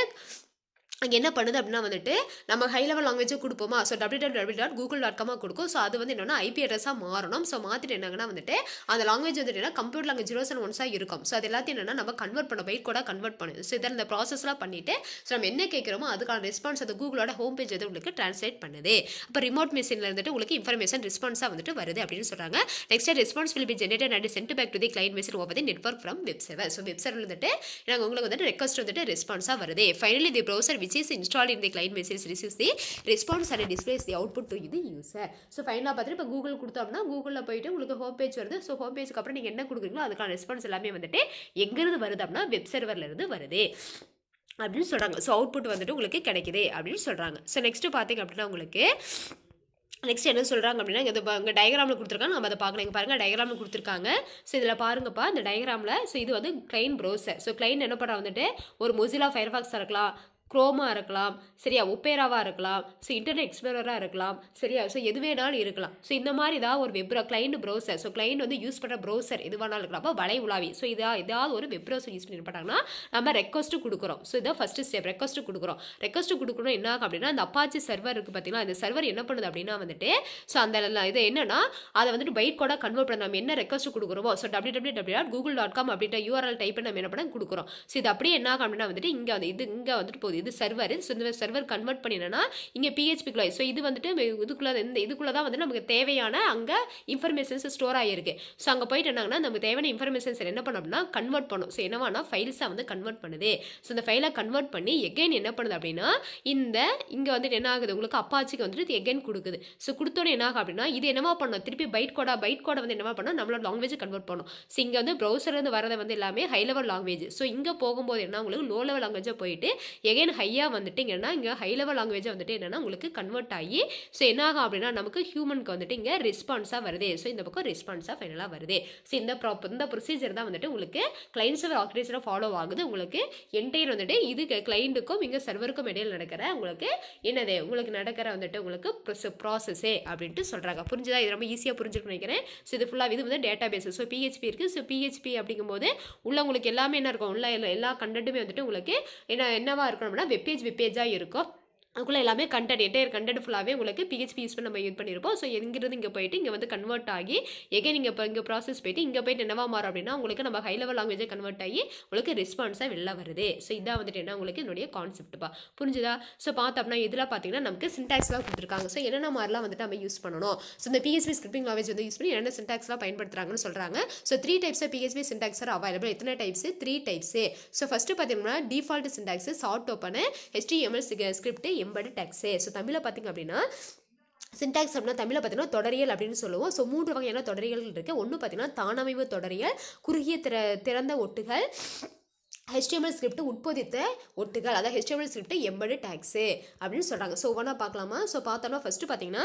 அங்கே என்ன பண்ணுது அப்படின்னா வந்துட்டு நம்ம ஹை லெவல் லாங்குவேஜ் கொடுப்போமா so W W W dot Google dot காமாக கொடுக்கும் ஸோ அது வந்து என்னென்னா ஐபி அட்ரஸாக மாறணும் ஸோ மாற்றிட்டு என்னங்கன்னா வந்துட்டு அந்த லாங்குவேஜ் வந்துட்டு என்ன கம்ப்யூட்டர் லாங்குவேஜ் ஜீரோ செவன் ஒன்ஸாக இருக்கும் ஸோ அது எல்லாத்தையும் என்னென்னா நம்ம கன்வெர்ட் பண்ண பைட் கூட கன்வெர்ட் பண்ணுது ஸோ இதில் இந்த ப்ராசஸ்லாம் பண்ணிவிட்டு ஸோ நம்ம என்ன கேட்குறோமோ அதுக்கான ரெஸ்பான்ஸ் அது கூகுளோட ஹோம் பேஜ் வந்து உங்களுக்கு ட்ரான்ஸ்லேட் பண்ணுது அப்போ ரிமோட் மிஷினில் இருந்துட்டு உங்களுக்கு இன்ஃபர்மேஷன் ரெஸ்பான்ஸாக வந்துட்டு வருது அப்படின்னு சொல்கிறாங்க next response will be generated and sent back to the client machine over the network from web so web server வந்துட்டு நாங்கள் உங்களுக்கு வந்துட்டு ரெக்வஸ்ட் வந்துட்டு ரெஸ்பான்ஸாக வருது finally the browser which which install in the the client message receives response and and the output output to the so ஃபைனலாக பார்த்துட்டு இப்போ கூகுள் கொடுத்தோம்னா கூகுளில் போயிட்டு உங்களுக்கு ஹோம் பேஜ் வருது ஸோ ஹோம் பேஜுக்கு அப்புறம் நீங்கள் என்ன கொடுக்குறீங்களோ அதுக்கான ரெஸ்பான்ஸ் எல்லாமே வந்துட்டு எங்கேருந்து வருது அப்படின்னா வெப் சர்வர்லேருந்து வருது அப்படின்னு சொல்கிறாங்க ஸோ அவுட்புட் வந்துட்டு உங்களுக்கு கிடைக்குது அப்படின்னு சொல்கிறாங்க ஸோ நெக்ஸ்ட்டு பார்த்தீங்க அப்படின்னா உங்களுக்கு நெக்ஸ்ட் என்ன சொல்கிறாங்க அப்படின்னா இது இங்கே டயக்ராமில் கொடுத்துருக்காங்க நம்ம அதை பார்க்கலாம் இங்கே பாருங்கள் டயக்ராமில் கொடுத்துருக்காங்க ஸோ இதில் பாருங்கப்பா இந்த டயக்ராமில் ஸோ இது வந்து கிளைன் ப்ரௌசர் ஸோ கிளைன் என்ன பண்ண வந்துட்டு ஒரு மொசிலா ஃபயர்பாக்ஸாக இருக்கலாம் குரோமாக இருக்கலாம் சரியா ஒப்பேராவாக இருக்கலாம் ஸோ இன்டர்நெட் எக்ஸ்ப்ளோராக இருக்கலாம் சரியா ஸோ எது வேணாலும் இருக்கலாம் ஸோ இந்த மாதிரி ஏதாவது ஒரு web client browser so client வந்து யூஸ் பண்ணுற ப்ரௌசர் எது வேணாலும் இருக்கலாம் அப்போ வலை உலாவி ஸோ இதாக ஏதாவது ஒரு வெப் ப்ரௌசர் யூஸ் பண்ணியிருப்பாங்கன்னா நம்ம ரெக்வஸ்ட்டு கொடுக்குறோம் ஸோ இதான் ஃபஸ்ட்டு ஸ்டெப் ரெக்வஸ்ட்டு கொடுக்குறோம் ரெக்வஸ்ட்டு கொடுக்கணும் என்ன அப்படின்னா அந்த அப்பாச்சி சர்வர் இருக்குது பார்த்தீங்களா அந்த சர்வர் என்ன பண்ணுது அப்படின்னா வந்துட்டு ஸோ அந்த இது என்னன்னா அதை வந்துட்டு பைட் கோடாக கன்வெர்ட் பண்ண நம்ம என்ன ரெக்வஸ்ட் கொடுக்குறோமோ so W W W dot Google dot com அப்படின்ற யூஆர்எல் டைப் பண்ணி நம்ம என்ன பண்ண கொடுக்குறோம் ஸோ இது அப்படியே என்ன அப்படின்னா வந்துட்டு இங்கே வந்து இது இங்கே வந்துட்டு போகுது இது சர்வர் சர்வர் கன்வெர்ட் பண்ணினா இங்கே பிஹெச்பிக்குள்ளே ஸோ இது வந்துட்டு இதுக்குள்ளே இந்த இதுக்குள்ளே தான் வந்து நமக்கு தேவையான அங்கே இன்ஃபர்மேஷன்ஸ் ஸ்டோர் ஆகிருக்கு ஸோ அங்கே போயிட்டு என்னங்கன்னா நமக்கு தேவையான இன்ஃபர்மேஷன்ஸ் என்ன பண்ணோம்னா கன்வெர்ட் பண்ணும் ஸோ என்னவானா ஃபைல்ஸாக வந்து கன்வெர்ட் பண்ணுது ஸோ இந்த ஃபைலை கன்வெர்ட் பண்ணி எகைன் என்ன பண்ணுது அப்படின்னா இந்த இங்கே வந்துட்டு என்ன ஆகுது உங்களுக்கு அப்பாச்சிக்கு வந்துட்டு எகைன் கொடுக்குது ஸோ கொடுத்தோன்னே என்ன ஆகும் அப்படின்னா இது என்னவா பண்ணோம் திருப்பி பைட் கோடா பைட் கோடை வந்து என்னவா பண்ணோம் நம்மளோட லாங்குவேஜ் கன்வெர்ட் பண்ணும் ஸோ இங்கே வந்து ப்ரௌசர்லேருந்து வரதை வந்து எல்லாமே ஹை லெவல் லாங்குவேஜ் ஸோ இங்கே போகும்போது என்ன உங்களுக்கு லோ லெவல் லாங்குவேஜாக போயிட்டு எகைன் லெவல் ஹையாக வந்துட்டிங்கன்னா இங்கே ஹை லெவல் லாங்குவேஜாக வந்துட்டு என்னென்னா உங்களுக்கு கன்வெர்ட் ஆகி ஸோ என்ன ஆகும் அப்படின்னா நமக்கு ஹியூமனுக்கு வந்துட்டு இங்கே ரெஸ்பான்ஸாக வருது ஸோ இந்த பக்கம் ரெஸ்பான்ஸாக ஃபைனலாக வருது ஸோ இந்த ப்ராப் இந்த ப்ரொசீஜர் தான் வந்துட்டு உங்களுக்கு கிளைண்ட் சர்வர் ஃபாலோ ஆகுது உங்களுக்கு என்டையர் வந்துட்டு இது கிளைண்ட்டுக்கும் இங்கே சர்வருக்கும் இடையில் நடக்கிற உங்களுக்கு என்னது உங்களுக்கு நடக்கிற வந்துட்டு உங்களுக்கு ப்ராசஸே அப்படின்ட்டு சொல்கிறாங்க புரிஞ்சுதா இது ரொம்ப ஈஸியாக புரிஞ்சுக்கணும் நினைக்கிறேன் ஸோ இது ஃபுல்லாக இது வந்து டேட்டா பேஸ் ஸோ பிஹெச்பி இருக்குது ஸோ பிஹெச்பி அப்படிங்கும்போது உள்ள உங்களுக்கு எல்லாமே என்ன இருக்கும் உள்ள எல்லா கண்டென்ட்டுமே வந்துட்டு உங்களுக்கு என்ன என்னவாக இருக்கணும் அப்படின்னா வெப்பேஜ் வெப்பேஜாக இருக்கும் அதுக்குள்ளே எல்லாமே கண்டென்ட் என்டையர் கண்டென்ட் ஃபுல்லாகவே உங்களுக்கு பிஹெச்பி யூஸ் பண்ணி நம்ம யூஸ் பண்ணியிருப்போம் ஸோ எங்கிருந்து இங்கே போயிட்டு இங்கே வந்து கன்வெர்ட் ஆகி எகைன் இங்கே இப்போ இங்கே ப்ராசஸ் போயிட்டு இங்கே போயிட்டு என்னவா மாறும் அப்படின்னா உங்களுக்கு நம்ம ஹை லெவல் லாங்குவேஜை கன்வெர்ட் ஆகி உங்களுக்கு ரெஸ்பான்ஸாக வெளில வருது ஸோ இதான் வந்துட்டு என்ன உங்களுக்கு என்னுடைய கான்செப்ட்டுப்பா புரிஞ்சுதா ஸோ பார்த்தோம்னா இதில் பார்த்தீங்கன்னா நமக்கு சின்டாக்ஸ்லாம் கொடுத்துருக்காங்க ஸோ என்னென்ன மாதிரிலாம் வந்துட்டு நம்ம யூஸ் பண்ணணும் ஸோ இந்த பிஹெச்பி ஸ்கிரிப்டிங் லாங்குவேஜ் வந்து யூஸ் பண்ணி என்னென்ன சின்டாக்ஸ்லாம் பயன்படுத்துகிறாங்கன்னு சொல்கிறாங்க so three types of PHP syntax are available எத்தனை types three types so first பார்த்தீங்கன்னா default syntax soft open HTML script embed டெக்ஸே ஸோ தமிழில் பார்த்திங்க அப்படின்னா சின்டாக்ஸ் அப்படின்னா தமிழில் பார்த்தீங்கன்னா தொடரியல் அப்படின்னு சொல்லுவோம் ஸோ மூன்று வகையான தொடரியல் இருக்குது ஒன்று பார்த்தீங்கன்னா தானமைவு தொடரியல் குறுகிய திற திறந்த ஒட்டுகள் ஹெச்டிஎம்எல் ஸ்கிரிப்ட் உட்பொதித்த ஒட்டுகள் அதாவது ஹெச்டிஎம்எல் ஸ்கிரிப்ட் எம்படு டேக்ஸு அப்படின்னு சொல்கிறாங்க ஸோ ஒவ்வொன்றா பார்க்கலாமா ஸோ பார்த்தோன்னா ஃபஸ்ட்டு பார்த்தீங்கன்னா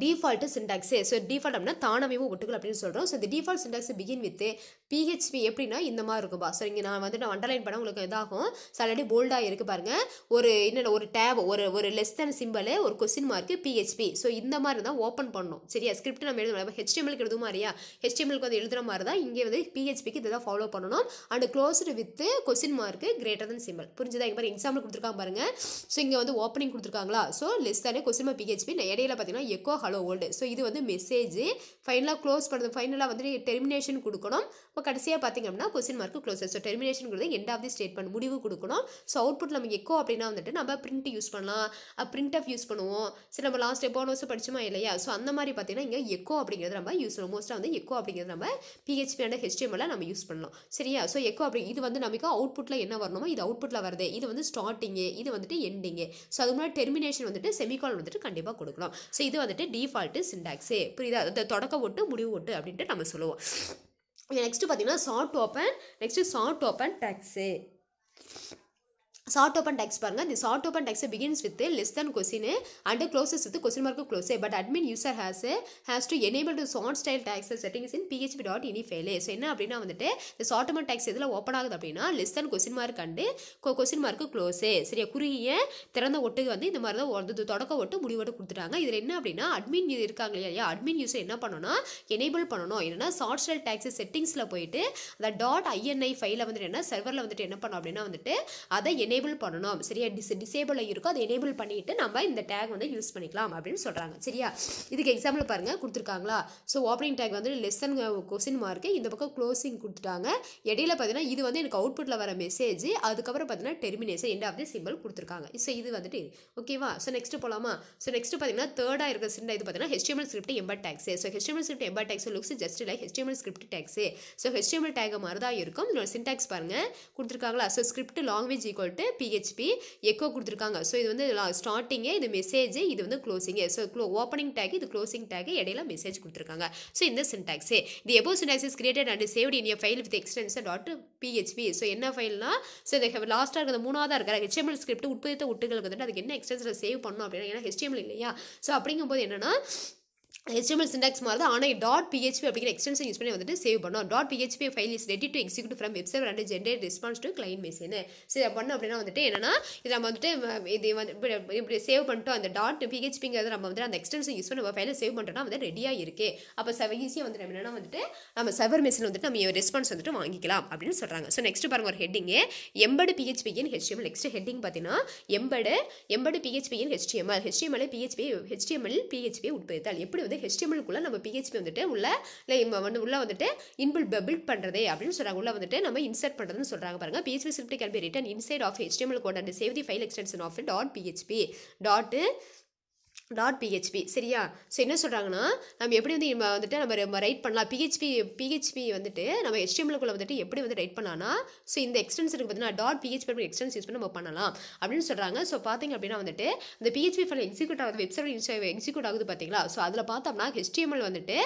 டிஃபால்ட்டு சின்டாக்ஸு ஸோ டிஃபால்ட் அப்படின்னா தானமையும் ஒட்டுக்கள் அப்படின்னு சொல்கிறோம் ஸோ இந்த default syntax begin with PHP எப்படின்னா இந்த மாதிரி இருக்கும்பா ஸோ இங்கே நான் வந்துட்டு நான் அண்டர்லைன் பண்ண உங்களுக்கு இதாகும் சாலடி போல்டாக இருக்குது பாருங்கள் ஒரு என்னென்ன ஒரு டேப் ஒரு ஒரு லெஸ் தேன் சிம்பிள் ஒரு கொஸ்டின் மார்க்கு பிஹெச்பி ஸோ இந்த மாதிரி தான் ஓப்பன் பண்ணணும் சரியா ஸ்கிரிப்ட் நம்ம எழுதணும் இப்போ ஹெச்டிஎம்எலுக்கு எழுதும் மாதிரியா ஹெச்டிஎம்எலுக்கு வந்து எழுதுகிற மாதிரி தான் இங்கே வந்து பிஹெச்பிக்கு இதை தான் ஃபாலோ பண்ணணும் and closed with question mark greater than symbol புரிஞ்சுதா இங்கே பாருங்கள் எக்ஸாம்பிள் கொடுத்துருக்காங்க பாருங்கள் ஸோ இங்கே வந்து ஓப்பனிங் கொடுத்துருக்காங்களா ஸோ லெஸ் தானே கொஸ்டின் பிஹெச்பி இடையில பார்த்தீங்கன்னா எக்கோ ஹலோ ஓல்டு ஸோ இது வந்து மெசேஜ் ஃபைனலாக க்ளோஸ் பண்ணுறது ஃபைனலாக வந்து டெர்மினேஷன் கொடுக்கணும் இப்போ கடைசியாக பார்த்திங்க அப்படின்னா question mark close so termination கொடுத்து எண்ட் ஆஃப் தி ஸ்டேட்மெண்ட் முடிவு கொடுக்கணும் ஸோ அவுட்புட் நம்ம எக்கோ அப்படின்னா வந்துட்டு நம்ம பிரிண்ட் யூஸ் பண்ணலாம் பிரிண்ட் ஆஃப் யூஸ் பண்ணுவோம் சரி நம்ம லாஸ்ட் எப்போ வருஷம் படிச்சோமா இல்லையா ஸோ அந்த மாதிரி பார்த்தீங்கன்னா இங்கே எக்கோ அப்படிங்கிறது நம்ம யூஸ் பண்ணுவோம் மோஸ்ட்டாக வந்து எக்கோ அப்படிங்கிறது நம்ம பிஹெச்பி அண்ட் ஹெச்டிஎம்எல்லாம் நம்ம யூஸ் பண்ணலாம் சரியா ஸோ எக்கோ அப்படி இது வந்து நமக்கு அவுட்புட்டில் என்ன வரணுமோ இது அவுட்புட்டில் வருது இது வந்து ஸ்டார்டிங்கு இது வந்துட்டு எண்டிங்கு ஸோ அது மாதிரி டெர்மினேஷன் வந்துட்டு செமிகால் வந்துட்டு கண்டிப்பாக கொடுக்கலாம் ஸோ இது வந்துட்டு வந்துட்டு டிஃபால்ட்டு சிண்டாக்ஸே புரியுதா அந்த தொடக்க ஒட்டு முடிவு ஓட்டு அப்படின்ட்டு நம்ம சொல்லுவோம் நெக்ஸ்ட்டு பார்த்தீங்கன்னா soft open next soft open tags short open text பாருங்கள் இந்த short open text begins with less than question and closes with question mark close but admin user has has to enable to short style tags settings in PHP dot ini file so என்ன அப்படின்னா வந்துட்டு இந்த short open tags இதில் open ஆகுது அப்படின்னா less than question mark and question mark close சரியா குறுகிய திறந்த ஒட்டுக்கு வந்து இந்த மாதிரி தான் ஒரு தொடக்க ஒட்டு முடிவோடு கொடுத்துட்டாங்க இதில் என்ன அப்படின்னா அட்மின் இருக்காங்க இல்லையா அட்மின் யூசர் என்ன பண்ணணும்னா எனேபிள் பண்ணணும் என்னன்னா சார்ட் ஸ்டைல் டேக்ஸ் செட்டிங்ஸில் போயிட்டு அந்த டாட் ஐஎன்ஐ ஃபைலை வந்துட்டு என்ன சர்வரில் வந்துட்டு என்ன பண்ணோம் அப்படின்னா வந்துட்டு அதை எனேபிள் பண்ணணும் சரியா டிஸ் டிசேபிளாக இருக்கோ அதை எனேபிள் பண்ணிவிட்டு நம்ம இந்த டேக் வந்து யூஸ் பண்ணிக்கலாம் அப்படின்னு சொல்கிறாங்க சரியா இதுக்கு எக்ஸாம்பிள் பாருங்கள் கொடுத்துருக்காங்களா ஸோ ஓப்பனிங் டேக் வந்து லெசன் கொஸ்டின் மார்க்கு இந்த பக்கம் க்ளோசிங் கொடுத்துட்டாங்க இடையில பார்த்தீங்கன்னா இது வந்து எனக்கு அவுட்புட்டில் வர மெசேஜ் அதுக்கப்புறம் பார்த்தீங்கன்னா termination end of the symbol கொடுத்துருக்காங்க ஸோ இது வந்துட்டு ஓகேவா ஸோ நெக்ஸ்ட் போகலாமா ஸோ நெக்ஸ்ட் பார்த்தீங்கன்னா தேர்டாக இருக்கிற சின்ன இது பார்த்தீங்கன்னா HTML script embed tags so HTML script embed tags looks just like HTML script tags so HTML tag மாதிரி தான் இருக்கும் இதோட சின்டாக்ஸ் பாருங்கள் கொடுத்துருக்காங்களா so script language equal to வந்து பிஹெச்பி எக்கோ கொடுத்துருக்காங்க ஸோ இது வந்து ஸ்டார்டிங்கு இது மெசேஜ் இது வந்து closing so glow opening tag இது க்ளோசிங் டேக் இடையில மெசேஜ் கொடுத்துருக்காங்க ஸோ இந்த சின்டாக்ஸே இது above syntax is created and saved in file with extension dot PHP so என்ன ஃபைல்னா ஸோ இந்த லாஸ்ட்டாக இருக்கிற மூணாவதாக இருக்கிற ஹெச்எம்எல் ஸ்கிரிப்ட் உட்பதித்த ஒட்டுகள் வந்துட்டு அதுக்கு என்ன எக்ஸ்டென்ஷனில் சேவ் பண்ணணும் அப்படின்னா ஏன்னா ஹெச்டிஎம்எல் இல்லையா ஸோ அப்படிங்கும்போது என்னென்னா HTML சிண்டாக்ஸ் மாதிரி ஆனால் டாட் பிஹெச்பி அப்படிங்கிற எக்ஸ்டென்ஷன் யூஸ் பண்ணி வந்துட்டு சேவ் பண்ணோம் dot PHP file is ready to execute from web server and generate response to client message சரி இதை பண்ணோம் அப்படின்னா வந்துட்டு என்னன்னா இதை நம்ம வந்துட்டு இது வந்து இப்படி சேவ் பண்ணிட்டோம் அந்த டாட் பிஹெச்பிங்கிறது நம்ம வந்துட்டு அந்த எக்ஸ்டென்ஷன் யூஸ் பண்ணி நம்ம ஃபைலை சேவ் பண்ணுறோம்னா வந்து ரெடியாக இருக்கு அப்போ சவ ஈஸியாக வந்துட்டு என்னென்னா வந்துட்டு நம்ம சர்வர் மெசேஜ் வந்துட்டு நம்ம ரெஸ்பான்ஸ் வந்துட்டு வாங்கிக்கலாம் அப்படின்னு சொல்கிறாங்க ஸோ நெக்ஸ்ட் பாருங்க ஒரு ஹெட்டிங்கு எம்படு பிஹெச்பியின் ஹெச்டிஎம்எல் நெக்ஸ்ட் ஹெட்டிங் பார்த்தீங்கன்னா எம்படு எம்படு பிஹெச்பியின் ஹெச்டிஎம்எல் ஹெச்டிஎம்எல் பிஹெச்பி ஹெச்டிஎம்எல் பிஹெச்பியை உட்படுத்தால் எப்படி வந்து வந்து ஹெச்டிஎம்எல்குள்ளே நம்ம பிஹெச்பி வந்துட்டு உள்ள இல்லை வந்து உள்ளே வந்துட்டு இன்புல் பில்ட் பண்ணுறது அப்படின்னு சொல்கிறாங்க உள்ள வந்துட்டு நம்ம இன்சர்ட் பண்ணுறதுன்னு சொல்கிறாங்க பாருங்க PHP script can be written inside of HTML code and save the file extension of dot PHP dot dot PHP சரியா ஸோ என்ன சொல்கிறாங்கன்னா நம்ம எப்படி வந்து நம்ம வந்துட்டு நம்ம நம்ம ரைட் பண்ணலாம் பிஹெச்பி பிஹெச்பி வந்துட்டு நம்ம ஹெச்டிஎம்எல்குள்ளே வந்துட்டு எப்படி வந்து ரைட் பண்ணலாம் ஸோ இந்த எக்ஸ்டென்ஸுக்கு பார்த்தீங்கன்னா டாட் பிஹெச்பி அப்படி எக்ஸ்டென்ஸ் யூஸ் பண்ணி நம்ம பண்ணலாம் அப்படின்னு சொல்கிறாங்க ஸோ பார்த்திங்க அப்படின்னா வந்துட்டு இந்த பிஹெச்பி ஃபைல் எக்ஸிக்யூட் ஆகுது வெப்சைட் எக்ஸிக்யூட் ஆகுது பார்த்தீங்களா ஸோ அதில் பார்த்தோம்னா ஹெச்டிஎம்எல் வந்துட்டு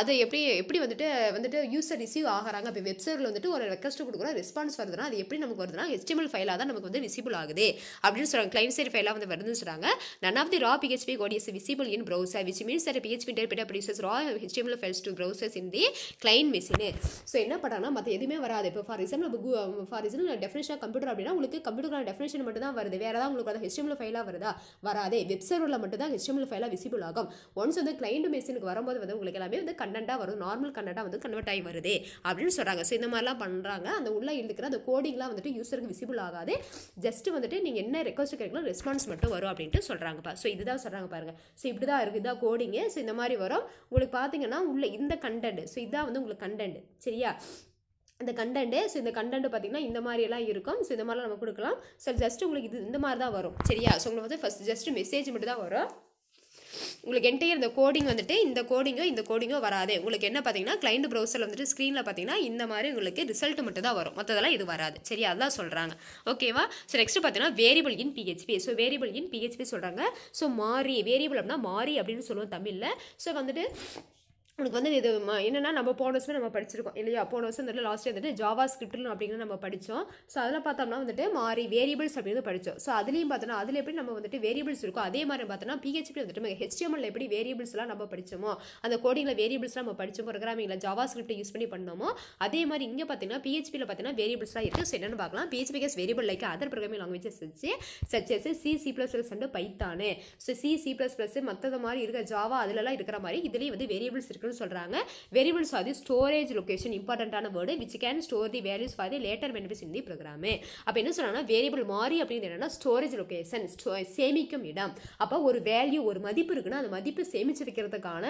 அது எப்படி எப்படி வந்துட்டு வந்துட்டு யூஸர் ரிசீவ் ஆகிறாங்க இப்போ வெப்சைட்டில் வந்துட்டு ஒரு ரெக்வஸ்ட் கொடுக்குறோம் ரெஸ்பான்ஸ் வருதுன்னா அது எப்படி நமக்கு வருதுன்னா ஹெச்டிஎம்எல் ஃபைலாக தான் நமக்கு வந்து ரிசீபிள் ஆகுது அப்படின்னு சொல்கிறாங்க கிளைண்ட் சைட் ஃபைலாக வந்து வருதுன்னு சொல்கிறாங்க none of the raw PH PHP code is visible in browser which means that a PHP interpreter produces raw HTML files to browsers in the client machine so என்ன பண்ணாங்கன்னா மற்ற எதுவுமே வராது இப்போ ஃபார் எக்ஸாம்பிள் நம்ம ஃபார் எக்ஸாம்பிள் டெஃபினேஷன் கம்ப்யூட்டர் அப்படின்னா உங்களுக்கு computer definition மட்டும் தான் வருது வேறு தான் உங்களுக்கு அதை ஹெச்எம்எல் ஃபைலாக வருதா வராதே வெப் சர்வரில் மட்டும் தான் ஹெச்எம்எல் ஃபைலாக விசிபிள் ஆகும் ஒன்ஸ் வந்து கிளைண்ட் மெஷினுக்கு வரும்போது வந்து உங்களுக்கு எல்லாமே வந்து கண்டென்ட்டாக வரும் நார்மல் கண்டென்ட்டாக வந்து கன்வெர்ட் ஆகி வருது அப்படின்னு சொல்கிறாங்க ஸோ இந்த மாதிரிலாம் பண்ணுறாங்க அந்த உள்ளே இருக்கிற அந்த கோடிங்லாம் வந்துட்டு யூசருக்கு விசிபிள் ஆகாது ஜஸ்ட் வந்துட்டு நீங்கள் என்ன ரெக்வஸ்ட் கேட்கலாம் ரெஸ்பான்ஸ் மட்டும் வரும் அப்படின்ட்டு சொல்கிறாங்கப்பா ஸோ இதுதான் சொல்கிறாங்க பேசுகிறாங்க பாருங்கள் ஸோ இப்படி தான் இருக்குது இதான் கோடிங்கு ஸோ இந்த மாதிரி வரும் உங்களுக்கு பார்த்தீங்கன்னா உள்ள இந்த கண்டென்ட் ஸோ இதான் வந்து உங்களுக்கு கண்டென்ட் சரியா இந்த கண்டென்ட்டு ஸோ இந்த கண்டென்ட் பார்த்திங்கன்னா இந்த மாதிரியெல்லாம் இருக்கும் ஸோ இந்த மாதிரிலாம் நம்ம கொடுக்கலாம் ஸோ ஜஸ்ட் உங்களுக்கு இது இந்த மாதிரி தான் வரும் சரியா ஸோ உங்களுக்கு வந்து ஃபஸ்ட் ஜஸ்ட் மெசேஜ் மட்டும் தான் வரும் உங்களுக்கு என்டையர் இந்த கோடிங் வந்துட்டு இந்த கோடிங்கோ இந்த கோடிங்கோ வராது உங்களுக்கு என்ன பார்த்தீங்கன்னா கிளைண்ட் ப்ரௌசரில் வந்துட்டு ஸ்க்ரீனில் பார்த்தீங்கன்னா இந்த மாதிரி உங்களுக்கு ரிசல்ட் மட்டும் தான் வரும் மற்றதெல்லாம் இது வராது சரி அதான் சொல்கிறாங்க ஓகேவா ஸோ நெக்ஸ்ட் பார்த்தீங்கன்னா variable in PHP so variable in PHP சொல்கிறாங்க ஸோ மாறி வேரியபிள் அப்படின்னா மாறி அப்படின்னு சொல்லுவோம் தமிழில் ஸோ வந்துட்டு உனக்கு வந்து இது என்னென்னா நம்ம போன வருஷமே நம்ம படிச்சிருக்கோம் இல்லையா போன வருஷம் வந்துட்டு லாஸ்ட் வந்துட்டு ஜாவா ஸ்கிரிப்ட்னு அப்படிங்கிற நம்ம படித்தோம் ஸோ அதில் பார்த்தோம்னா வந்துட்டு மாறி வேரியபிள்ஸ் அப்படின்னு படித்தோம் ஸோ அதுலேயும் பார்த்தோன்னா அதில் எப்படி நம்ம வந்துட்டு வேரியபிள்ஸ் இருக்கும் அதே மாதிரி பார்த்தோம்னா பிஹெச்பி வந்துட்டு நம்ம ஹெச்டிஎம்எல் எப்படி வேரியபிள்ஸ்லாம் நம்ம படித்தோமோ அந்த கோடிங்கில் வேரியபிள்ஸ்லாம் நம்ம படித்தோம் ப்ரோக்ராமிங்கில் ஜாவா ஸ்கிரிப்ட் யூஸ் பண்ணி பண்ணோமோ அதே மாதிரி இங்கே பார்த்தீங்கன்னா பிஹெச்பியில் பார்த்தீங்கன்னா வேரியபிள்ஸ்லாம் இருக்குது ஸோ என்னென்னு பார்க்கலாம் PHP has variable like other programming languages வச்சு such as C C plus plus and python so C C plus plus மற்றது மாதிரி இருக்கிற ஜாவா அதுலலாம் இருக்கிற மாதிரி இதுலேயும் வந்து வேரியபிள்ஸ் இருக்கு இருக்குன்னு சொல்கிறாங்க variables are the storage location இம்பார்ட்டண்ட்டான word which can store the values for the later benefits in the program அப்போ என்ன சொல்கிறாங்கன்னா வேரியபிள் மாறி அப்படின்னு என்னன்னா ஸ்டோரேஜ் லொக்கேஷன் சேமிக்கும் இடம் அப்போ ஒரு வேல்யூ ஒரு மதிப்பு இருக்குன்னா அந்த மதிப்பு சேமிச்சு வைக்கிறதுக்கான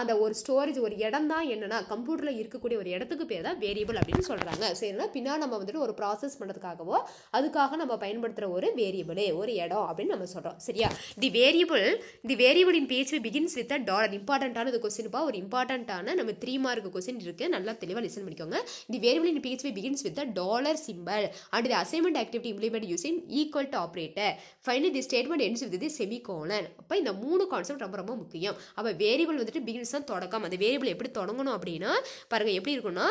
அந்த ஒரு ஸ்டோரேஜ் ஒரு இடம் தான் என்னென்னா கம்ப்யூட்டரில் இருக்கக்கூடிய ஒரு இடத்துக்கு பேர் தான் வேரியபிள் அப்படின்னு சொல்கிறாங்க சரினா பின்னால் நம்ம வந்துட்டு ஒரு ப்ராசஸ் பண்ணுறதுக்காகவோ அதுக்காக நம்ம பயன்படுத்துகிற ஒரு வேரியபிளே ஒரு இடம் அப்படின்னு நம்ம சொல்கிறோம் சரியா the variable the variable in PHP begins with a dollar இம்பார்ட்டண்ட்டான கொஸ்டின்ப்பா ஒரு இம்பார்ட்டன்ட் இம்பார்ட்டண்ட்டான நம்ம த்ரீ மார்க் கொஸ்டின் இருக்குது நல்லா தெளிவாக லிசன் பண்ணிக்கோங்க the variable in PHP begins with dollar symbol and இது assignment activity implement in equal to operator finally the statement ends with the colon அப்போ இந்த மூணு கான்செப்ட் ரொம்ப ரொம்ப முக்கியம் அப்போ வேரியபிள் வந்துட்டு பிகின்ஸ் தான் தொடக்கம் அந்த வேரியபிள் எப்படி தொடங்கணும் அப்படின்னா பாருங்கள் எப்படி இருக்குன்னா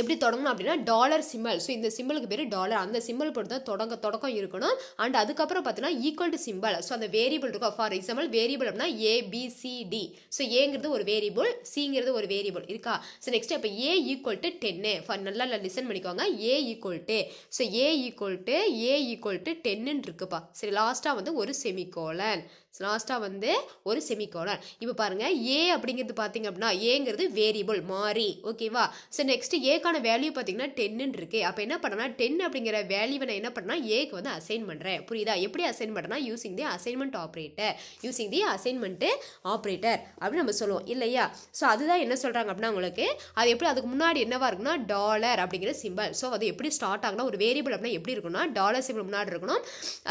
எப்படி தொடங்கணும் அப்படின்னா டாலர் சிம்பிள் ஸோ இந்த சிம்பிளுக்கு பேர் டாலர் அந்த சிம்பிள் பொறுத்து தான் தொடங்க தொடக்கம் இருக்கணும் அண்ட் அதுக்கப்புறம் பார்த்தீங்கன்னா ஈக்குவல் டு சிம்பிள் ஸோ அந்த வேரியபிள் இருக்கும் ஃபார் எக்ஸாம்பிள் வேரியபிள் அப்படின்னா ஏபிசிடி ஸோ ஏங்கிறது ஒரு வேரியபிள் சிங்கிறது ஒரு வேரியபிள் இருக்கா ஸோ நெக்ஸ்ட் இப்போ ஏ ஈக்குவல் டு டென்னு ஃபார் நல்லா லிசன் பண்ணிக்கோங்க A equal to so A equal to A equal to டென்னுன்னு இருக்குப்பா சரி லாஸ்ட்டாக வந்து ஒரு செமிகோலன் லாஸ்ட்டாக வந்து ஒரு செமிகோலர் இப்போ பாருங்கள் ஏ அப்படிங்கிறது பார்த்திங்க அப்படின்னா ஏங்கிறது வேரியபிள் மாறி ஓகேவா ஸோ நெக்ஸ்ட் ஏக்கான வேல்யூ பார்த்தீங்கன்னா டென்னு இருக்கு அப்போ என்ன பண்ணனா டென் அப்படிங்கிற வேல்யூவை நான் என்ன பண்ணா ஏக்கு வந்து அசைன் பண்ணுறேன் புரியுதா எப்படி அசைன் பண்ணனா using the assignment operator using the assignment operator அப்படின்னு நம்ம சொல்லுவோம் இல்லையா ஸோ அதுதான் என்ன சொல்கிறாங்க அப்படின்னா உங்களுக்கு அது எப்படி அதுக்கு முன்னாடி என்னவா இருக்குன்னா டாலர் அப்படிங்கிற சிம்பிள் ஸோ அது எப்படி ஸ்டார்ட் ஆகுனா ஒரு வேரியபிள் அப்படின்னா எப்படி இருக்கணும்னா டாலர் சிம்பிள் முன்னாடி இருக்கணும்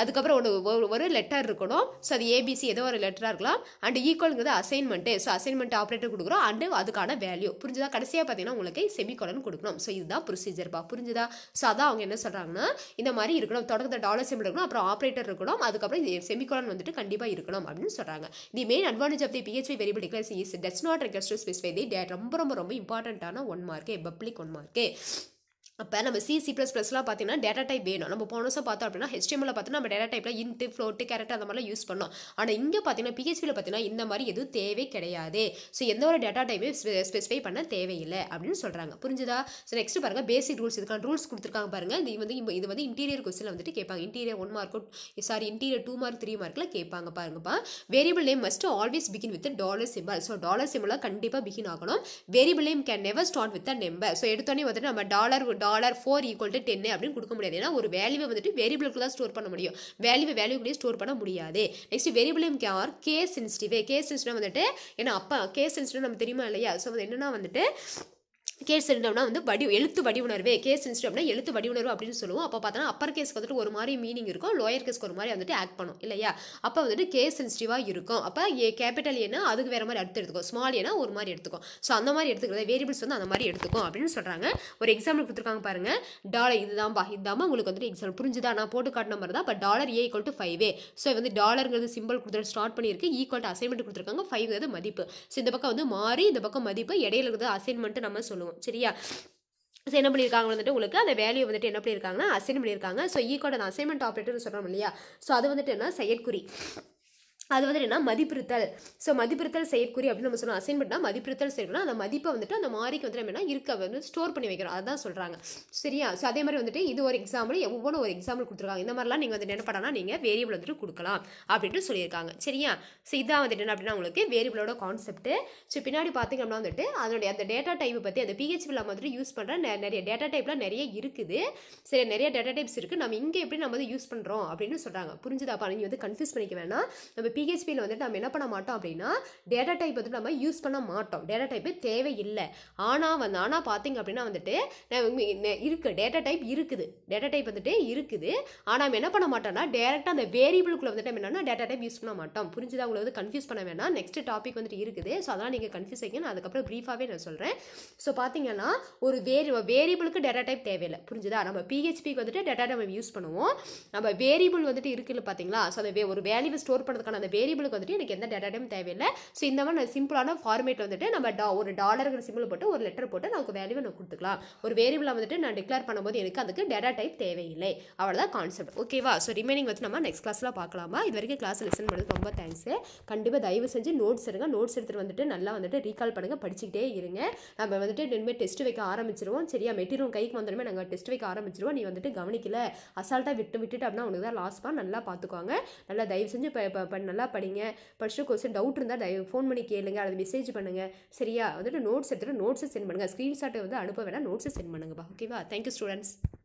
அதுக்கப்புறம் ஒரு ஒரு லெட்டர் இருக்கணும் ஸோ அது ஏபி ஓபிசி ஏதோ ஒரு லெட்டராக இருக்கலாம் அண்ட் ஈக்குவலுங்கிறது அசைன்மெண்ட்டு ஸோ அசைன்மெண்ட் ஆப்ரேட்டர் கொடுக்குறோம் அண்டு அதுக்கான வேல்யூ புரிஞ்சுதா கடைசியாக பார்த்தீங்கன்னா உங்களுக்கு செமிகோலன் கொடுக்கணும் ஸோ இதுதான் ப்ரொசீஜர்ப்பா புரிஞ்சுதா ஸோ அதான் அவங்க என்ன சொல்கிறாங்கன்னா இந்த மாதிரி இருக்கணும் தொடக்கத்தில் டாலர் சிம்பிள் இருக்கணும் அப்புறம் ஆப்ரேட்டர் இருக்கணும் அதுக்கப்புறம் செமிகோலன் வந்துட்டு கண்டிப்பாக இருக்கணும் அப்படின்னு சொல்கிறாங்க the main advantage of the PHP variable declares is does not request specify the ரொம்ப ரொம்ப ரொம்ப இம்பார்ட்டண்ட்டான one mark public one mark அப்போ நம்ம சி சி ப்ளஸ் ப்ளஸ்லாம் பார்த்தீங்கன்னா டேட்டா டைப் வேணும் நம்ம போன வருஷம் பார்த்தோம் அப்படின்னா ஹெச்டிஎம்ல பார்த்து நம்ம டேட்டா டைப்பில் இன்ட்டு ஃப்ளோட்டு கேரக்டர் அந்த மாதிரிலாம் யூஸ் பண்ணோம் ஆனால் இங்கே பார்த்தீங்கன்னா பிஹெச்பியில் பார்த்தீங்கன்னா இந்த மாதிரி எதுவும் தேவை கிடையாது ஸோ எந்த ஒரு டேட்டா டைப்பையும் ஸ்பெசிஃபை பண்ண தேவையில்லை அப்படின்னு சொல்கிறாங்க புரிஞ்சுதா ஸோ நெக்ஸ்ட் பாருங்கள் பேசிக் ரூல்ஸ் இதுக்கான ரூல்ஸ் கொடுத்துருக்காங்க பாருங்கள் இது வந்து இது வந்து இன்டீரியர் கொஸ்டில் வந்துட்டு கேட்பாங்க interior one mark sorry interior two mark three மார்க்கில் கேட்பாங்க பாருங்கப்பா variable name must always begin with dollar symbol so dollar சிம்பிளாக கண்டிப்பாக பிகின் ஆகணும் variable name can never start with a number so எடுத்தோடனே வந்துட்டு நம்ம dollar dollar four equal to டென்னு அப்படின்னு கொடுக்க முடியாது ஏன்னா ஒரு வேல்யூவை வந்துட்டு வேரியபிளுக்கு தான் ஸ்டோர் பண்ண முடியும் வேல்யூவை வேல்யூக்குள்ளே ஸ்டோர் பண்ண முடியாது நெக்ஸ்ட் வேரியபிளும் are case sensitive case sensitive வந்துட்டு ஏன்னா அப்பா கே சென்சிட்டிவ் நம்ம தெரியுமா இல்லையா ஸோ வந்து என்னன்னா வந்துட்டு கேஸ் இருந்தோம்னா வந்து வடி எழுத்து வடிவுணர்வே கேஸ் இருந்துச்சோம்னா எழுத்து வடிவுணர்வு அப்படின்னு சொல்லுவோம் அப்போ பார்த்தோன்னா அப்பர் கேஸ்க்கு வந்துட்டு ஒரு மாதிரி மீனிங் இருக்கும் லோயர் கேஸ்க்கு ஒரு மாதிரி வந்துட்டு ஆக்ட் பண்ணும் இல்லையா அப்போ வந்துட்டு கேஸ் சென்சிட்டிவாக இருக்கும் அப்போ ஏ கேபிட்டல் ஏன்னா அதுக்கு வேறு மாதிரி அடுத்து எடுத்துக்கும் ஸ்மால் ஏன்னா ஒரு மாதிரி எடுத்துக்கும் ஸோ அந்த மாதிரி எடுத்துக்கிறது வேரியபிள்ஸ் வந்து அந்த மாதிரி எடுத்துக்கும் அப்படின்னு சொல்கிறாங்க ஒரு எக்ஸாம்பிள் கொடுத்துருக்காங்க பாருங்கள் டாலர் இதுதான்பா இதுதான் உங்களுக்கு வந்துட்டு எக்ஸாம்பிள் புரிஞ்சுதா நான் போட்டு காட்டின மாதிரி தான் இப்போ டாலர் ஏ ஈக்குவல் டு ஃபைவே ஸோ வந்து டாலருங்கிறது சிம்பிள் கொடுத்துட்டு ஸ்டார்ட் பண்ணியிருக்கு ஈக்குவல் டு அசைன்மெண்ட் கொடுத்துருக்காங்க வந்து மதிப்பு ஸோ இந்த பக்கம் வந்து மாறி இந்த பக்கம் மதிப்பு இடையில இருக்கிறது அசைன்மெண்ட்டு நம்ம சொல்லுவோம் இருக்கணும் சரியா ஸோ என்ன பண்ணியிருக்காங்க வந்துட்டு உங்களுக்கு அந்த வேல்யூ வந்துட்டு என்ன பண்ணியிருக்காங்கன்னா அசைன் பண்ணியிருக்காங்க ஸோ ஈக்கோட அந்த அசைன்மெண்ட் ஆப்ரேட்டர்னு சொல்கிறோம் இல்லையா ஸோ அது வந்துட்டு என்ன செயற்குறி அது வந்து என்ன மதிப்பிருத்தல் ஸோ மதிப்பிருத்தல் செய்யக்கூடிய அப்படின்னு நம்ம அசைன் பண்ணால் மதிப்பிருத்தல் செய்யணும்னா அந்த மதிப்பை வந்துட்டு அந்த மாறிக்கு வந்துட்டு நம்ம என்ன இருக்க வந்து ஸ்டோர் பண்ணி வைக்கிறோம் அதுதான் சொல்கிறாங்க சரியா ஸோ அதே மாதிரி வந்துட்டு இது ஒரு எக்ஸாம்பிள் எவ்வளோ ஒரு எக்ஸாம்பிள் கொடுத்துருக்காங்க இந்த மாதிரிலாம் நீங்கள் வந்துட்டு என்ன பண்ணலாம் நீங்கள் வேரியபிள் வந்துட்டு கொடுக்கலாம் அப்படின்ட்டு சொல்லியிருக்காங்க சரியா ஸோ இதான் வந்துட்டு என்ன அப்படின்னா உங்களுக்கு வேரியபிளோட கான்செப்ட்டு ஸோ பின்னாடி பார்த்திங்க அப்படின்னா வந்துட்டு அதனுடைய அந்த டேட்டா டைப்பை பற்றி அந்த நம்ம வந்துட்டு யூஸ் பண்ணுற நிறைய டேட்டா டைப்லாம் நிறைய இருக்குது சரி நிறைய டேட்டா டைப்ஸ் இருக்குது நம்ம இங்கே எப்படி நம்ம வந்து யூஸ் பண்ணுறோம் அப்படின்னு சொல்கிறாங்க புரிஞ்சுதாப்பா நீங்கள் வந்து கன்ஃபியூஸ் பண்ணிக்க வேணாம் நம்ம பிஹெச்பியில் வந்துட்டு நம்ம என்ன பண்ண மாட்டோம் அப்படின்னா டேட்டா டைப் வந்துட்டு நம்ம யூஸ் பண்ண மாட்டோம் டேட்டா டைப்பு தேவையில்லை ஆனால் வந்து ஆனால் பார்த்தீங்க அப்படின்னா வந்துட்டு இருக்குது டேட்டா டைப் இருக்குது டேட்டா டைப் வந்துட்டு இருக்குது ஆனால் நம்ம என்ன பண்ண மாட்டோம்னா டேரெக்டாக அந்த வேரியபிளுக்குள்ளே வந்துட்டு நம்ம என்னன்னா டேட்டா டைப் யூஸ் பண்ண மாட்டோம் புரிஞ்சுதா உங்களை வந்து கன்ஃபியூஸ் பண்ண வேணாம் நெக்ஸ்ட் டாபிக் வந்துட்டு இருக்குது ஸோ அதெல்லாம் நீங்கள் கன்ஃபியூஸ் ஆகி நான் அதுக்கப்புறம் ப்ரீஃபாகவே நான் சொல்கிறேன் ஸோ பார்த்தீங்கன்னா ஒரு வேரி வேரியபிளுக்கு டேட்டா டைப் தேவையில்லை புரிஞ்சுதா நம்ம பிஹெச்பிக்கு வந்துட்டு டேட்டா டைப் யூஸ் பண்ணுவோம் நம்ம வேரியபிள் வந்துட்டு இருக்குல்ல பார்த்தீங்களா ஸோ அந்த ஒரு வேல்யூவை ஸ்டோர் பண்ணுறதுக்கான அந்த வேரியபிளுக்கு வந்துட்டு எனக்கு எந்த டேட்டாடையும் தேவையில்லை ஸோ இந்த மாதிரி நான் சிம்பிளான ஃபார்மேட் வந்துட்டு நம்ம டா ஒரு டாலருக்கு சிம்பிள் போட்டு ஒரு லெட்டர் போட்டு நமக்கு வேல்யூ நான் கொடுத்துக்கலாம் ஒரு வேரியபிளாக வந்துட்டு நான் டிக்ளேர் பண்ணும்போது எனக்கு அதுக்கு டேட்டா டைப் தேவையில்லை அவ்வளோதான் கான்செப்ட் ஓகேவா ஸோ ரிமைனிங் வந்து நம்ம நெக்ஸ்ட் கிளாஸில் பார்க்கலாமா இது வரைக்கும் கிளாஸ் லெசன் பண்ணுறது ரொம்ப தேங்க்ஸு கண்டிப்பாக தயவு செஞ்சு நோட்ஸ் எடுங்க நோட்ஸ் எடுத்துகிட்டு வந்துட்டு நல்லா வந்துட்டு ரீகால் பண்ணுங்கள் படிச்சுக்கிட்டே இருங்க நம்ம வந்துட்டு இனிமேல் டெஸ்ட் வைக்க ஆரம்பிச்சிருவோம் சரியா மெட்டீரியல் கைக்கு வந்தோடனே நாங்கள் டெஸ்ட் வைக்க ஆரம்பிச்சிருவோம் நீ வந்துட்டு கவனிக்கல அசால்ட்டாக விட்டு விட்டுட்டு அப்படின்னா உனக்கு தான் லாஸ்ட் பண்ண நல்லா பார்த்துக்குவாங்க நல்லா தயவு செஞ்சு நல்லா நல்லா படிங்க படிச்சுட்டு கொஸ்டின் டவுட் இருந்தால் டை ஃபோன் பண்ணி கேளுங்க அதை மெசேஜ் பண்ணுங்கள் சரியா வந்துட்டு நோட்ஸ் எடுத்துகிட்டு நோட்ஸை சென்ட் பண்ணுங்கள் ஸ்க்ரீன்ஷாட்டை வந்து அனுப்ப வேணால் நோட்ஸை சென்ட் பண்ணுங்கப்பா ஓகேவா தேங்க்யூ ஸ்டூடெண்ட்ஸ்